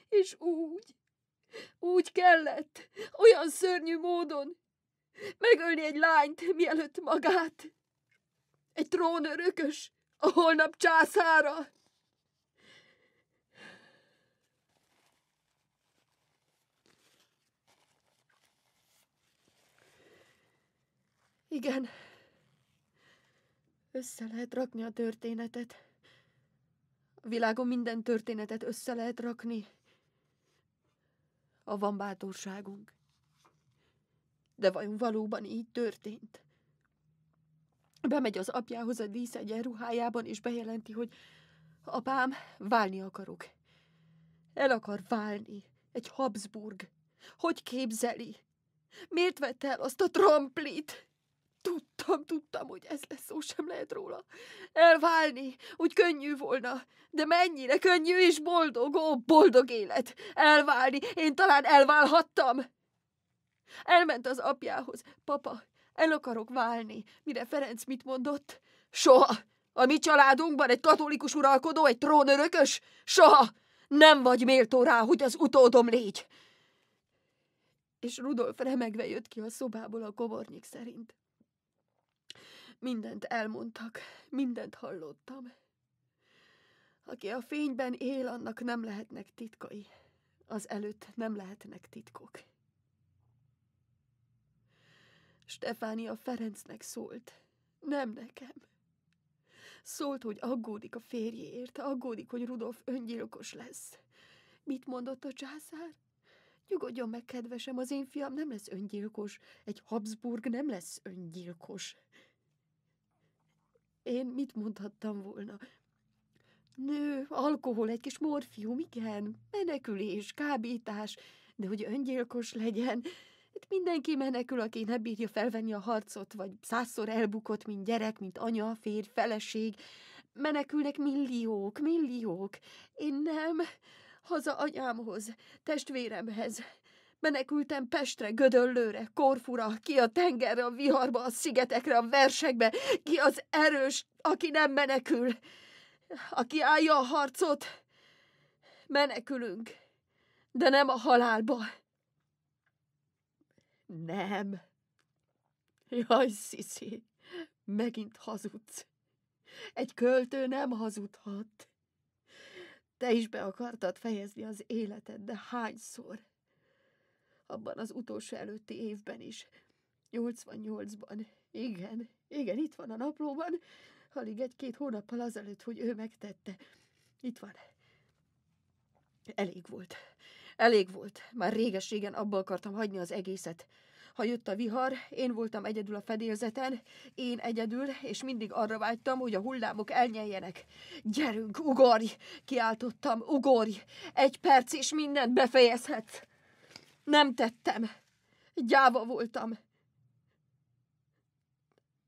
És úgy, úgy kellett, olyan szörnyű módon, Megölni egy lányt, mielőtt magát. Egy trón örökös, a holnap császára. Igen, össze lehet rakni a történetet. A világon minden történetet össze lehet rakni, a van bátorságunk. De vajon valóban így történt? Bemegy az apjához a dísz ruhájában és bejelenti, hogy apám, válni akarok. El akar válni. Egy Habsburg. Hogy képzeli? Miért vette el azt a tramplit? Tudtam, tudtam, hogy ez lesz, szó sem lehet róla. Elválni, úgy könnyű volna. De mennyire könnyű és boldog, ó, boldog élet. Elválni, én talán elválhattam. Elment az apjához. Papa, el akarok válni. Mire Ferenc mit mondott? Soha! A mi családunkban egy katolikus uralkodó, egy trónörökös? Soha! Nem vagy méltó rá, hogy az utódom légy! És Rudolf remegve jött ki a szobából a kovornyik szerint. Mindent elmondtak, mindent hallottam. Aki a fényben él, annak nem lehetnek titkai. Az előtt nem lehetnek titkok. Stefánia Ferencnek szólt, nem nekem. Szólt, hogy aggódik a férjéért, aggódik, hogy Rudolf öngyilkos lesz. Mit mondott a császár? Nyugodjon meg, kedvesem, az én fiam nem lesz öngyilkos, egy Habsburg nem lesz öngyilkos. Én mit mondhattam volna? Nő, alkohol, egy kis morfium, igen, menekülés, kábítás, de hogy öngyilkos legyen, itt hát mindenki menekül, aki nem bírja felvenni a harcot, vagy százszor elbukott, mint gyerek, mint anya, férj, feleség. Menekülnek milliók, milliók. Én nem. Haza anyámhoz, testvéremhez. Menekültem Pestre, Gödöllőre, Korfura, ki a tengerre, a viharba, a szigetekre, a versekbe, ki az erős, aki nem menekül, aki állja a harcot. Menekülünk, de nem a halálba. Nem. Jaj, Sziszi, megint hazudsz. Egy költő nem hazudhat. Te is be akartad fejezni az életed, de hányszor? Abban az utolsó előtti évben is. 88-ban. Igen, igen, itt van a naplóban. Alig egy-két hónappal azelőtt, hogy ő megtette. Itt van. Elég volt. Elég volt, már réges-régen abba akartam hagyni az egészet. Ha jött a vihar, én voltam egyedül a fedélzeten, én egyedül, és mindig arra vágytam, hogy a hullámok elnyeljenek. Gyerünk, ugorj! Kiáltottam, ugorj! Egy perc, és mindent befejezhet. Nem tettem. Gyáva voltam.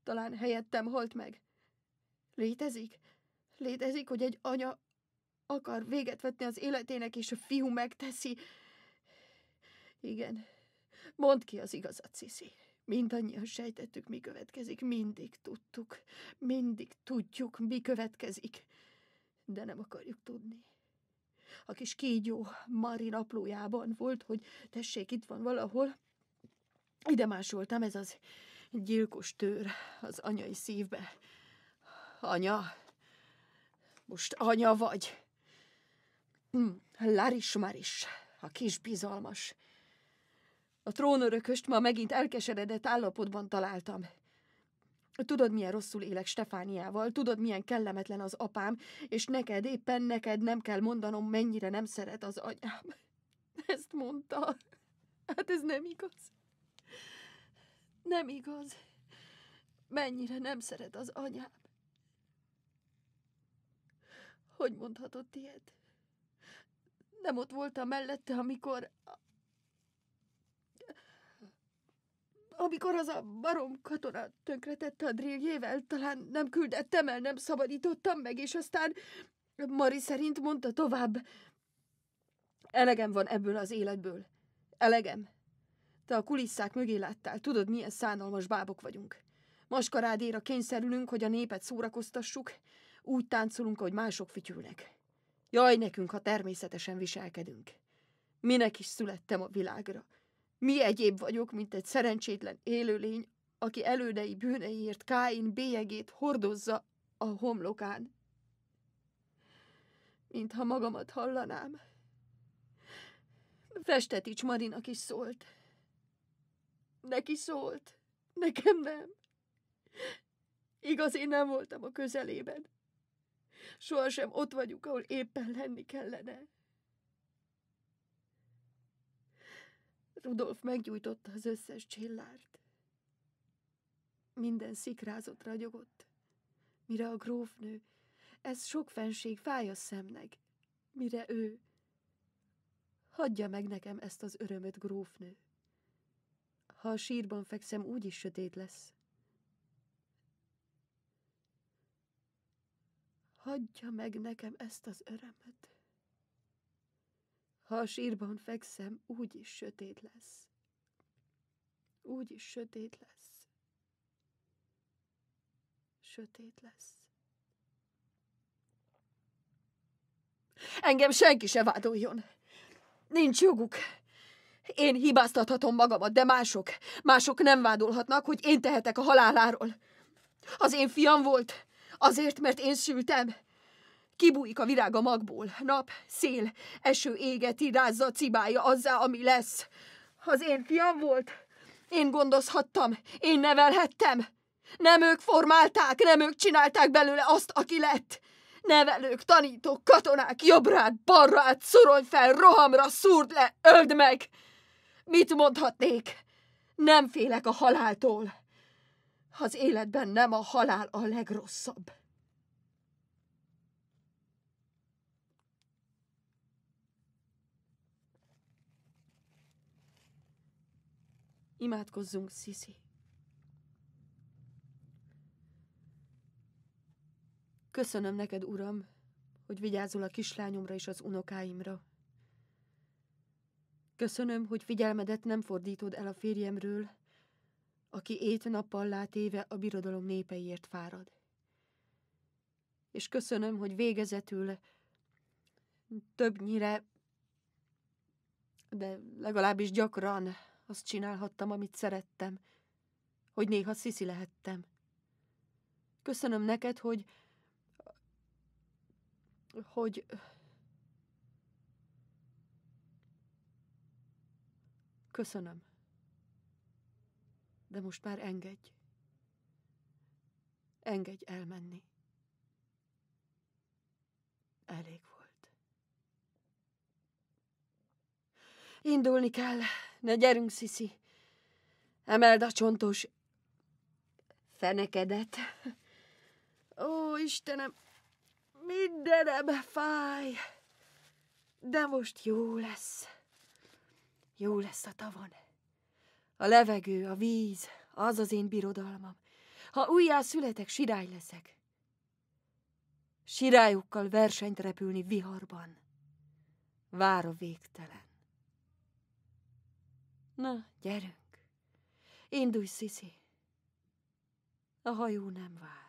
Talán helyettem halt meg. Létezik? Létezik, hogy egy anya Akar véget vetni az életének, és a fiú megteszi. Igen, mondd ki az igazat, Cici. Mindannyian sejtettük, mi következik, mindig tudtuk, mindig tudjuk, mi következik, de nem akarjuk tudni. A kis kígyó Mari naplójában volt, hogy tessék, itt van valahol. Ide másoltam, ez az gyilkos tőr az anyai szívbe. Anya, most anya vagy. Hm, Laris Maris, a kis bizalmas. A trónörököst ma megint elkeseredett állapotban találtam. Tudod, milyen rosszul élek Stefániával, tudod, milyen kellemetlen az apám, és neked, éppen neked nem kell mondanom, mennyire nem szeret az anyám. <laughs> Ezt mondta. Hát ez nem igaz. Nem igaz. Mennyire nem szeret az anyám. Hogy mondhatott ilyet? nem ott voltam mellette, amikor... Amikor az a barom katona tönkretette a drilljével, talán nem küldettem el, nem szabadítottam meg, és aztán Mari szerint mondta tovább. Elegem van ebből az életből. Elegem. Te a kulisszák mögé láttál, tudod, milyen szánalmas bábok vagyunk. Maskarádéra kényszerülünk, hogy a népet szórakoztassuk, úgy táncolunk, hogy mások fütyülnek. Jaj nekünk, ha természetesen viselkedünk. Minek is születtem a világra? Mi egyéb vagyok, mint egy szerencsétlen élőlény, aki elődei bűneiért Káin bélyegét hordozza a homlokán. Mintha magamat hallanám. Festetics Marinak is szólt. Neki szólt, nekem nem. Igaz, én nem voltam a közelében. Sohasem ott vagyunk, ahol éppen lenni kellene. Rudolf meggyújtotta az összes csillárt. Minden szikrázott ragyogott, mire a grófnő, ez sok fenség fáj a szemnek, mire ő, hagyja meg nekem ezt az örömöt, grófnő. Ha a sírban fekszem, úgyis sötét lesz. Hagyja meg nekem ezt az örömöt. Ha a sírban fekszem, úgy is sötét lesz. Úgy is sötét lesz. Sötét lesz. Engem senki se vádoljon. Nincs joguk. Én hibáztathatom magamat, de mások, mások nem vádolhatnak, hogy én tehetek a haláláról. Az én fiam volt, Azért, mert én szültem. Kibújik a virág a magból. Nap, szél, eső égeti, rázza cibálja azzá, ami lesz. Az én fiam volt. Én gondozhattam, én nevelhettem. Nem ők formálták, nem ők csinálták belőle azt, aki lett. Nevelők, tanítók, katonák, jobbrát, barrát, szorolj fel, rohamra, szúrd le, öld meg! Mit mondhatnék? Nem félek a haláltól. Az életben nem a halál a legrosszabb. Imádkozzunk, Sisi. Köszönöm neked, uram, hogy vigyázol a kislányomra és az unokáimra. Köszönöm, hogy figyelmedet nem fordítod el a férjemről, aki éjt-nappal látéve a birodalom népeiért fárad. És köszönöm, hogy végezetül többnyire, de legalábbis gyakran azt csinálhattam, amit szerettem, hogy néha sziszi lehettem. Köszönöm neked, hogy... hogy... Köszönöm de most már engedj. Engedj elmenni. Elég volt. Indulni kell. Ne gyerünk, Sziszi. Emeld a csontos fenekedet. Ó, Istenem, mindenem fáj. De most jó lesz. Jó lesz a tavon. A levegő, a víz, az az én birodalmam. Ha újjá születek, sirály leszek. Sirályukkal versenyt repülni viharban. Vár a végtelen. Na, gyerünk. Indulj, Sziszi. A hajó nem vár.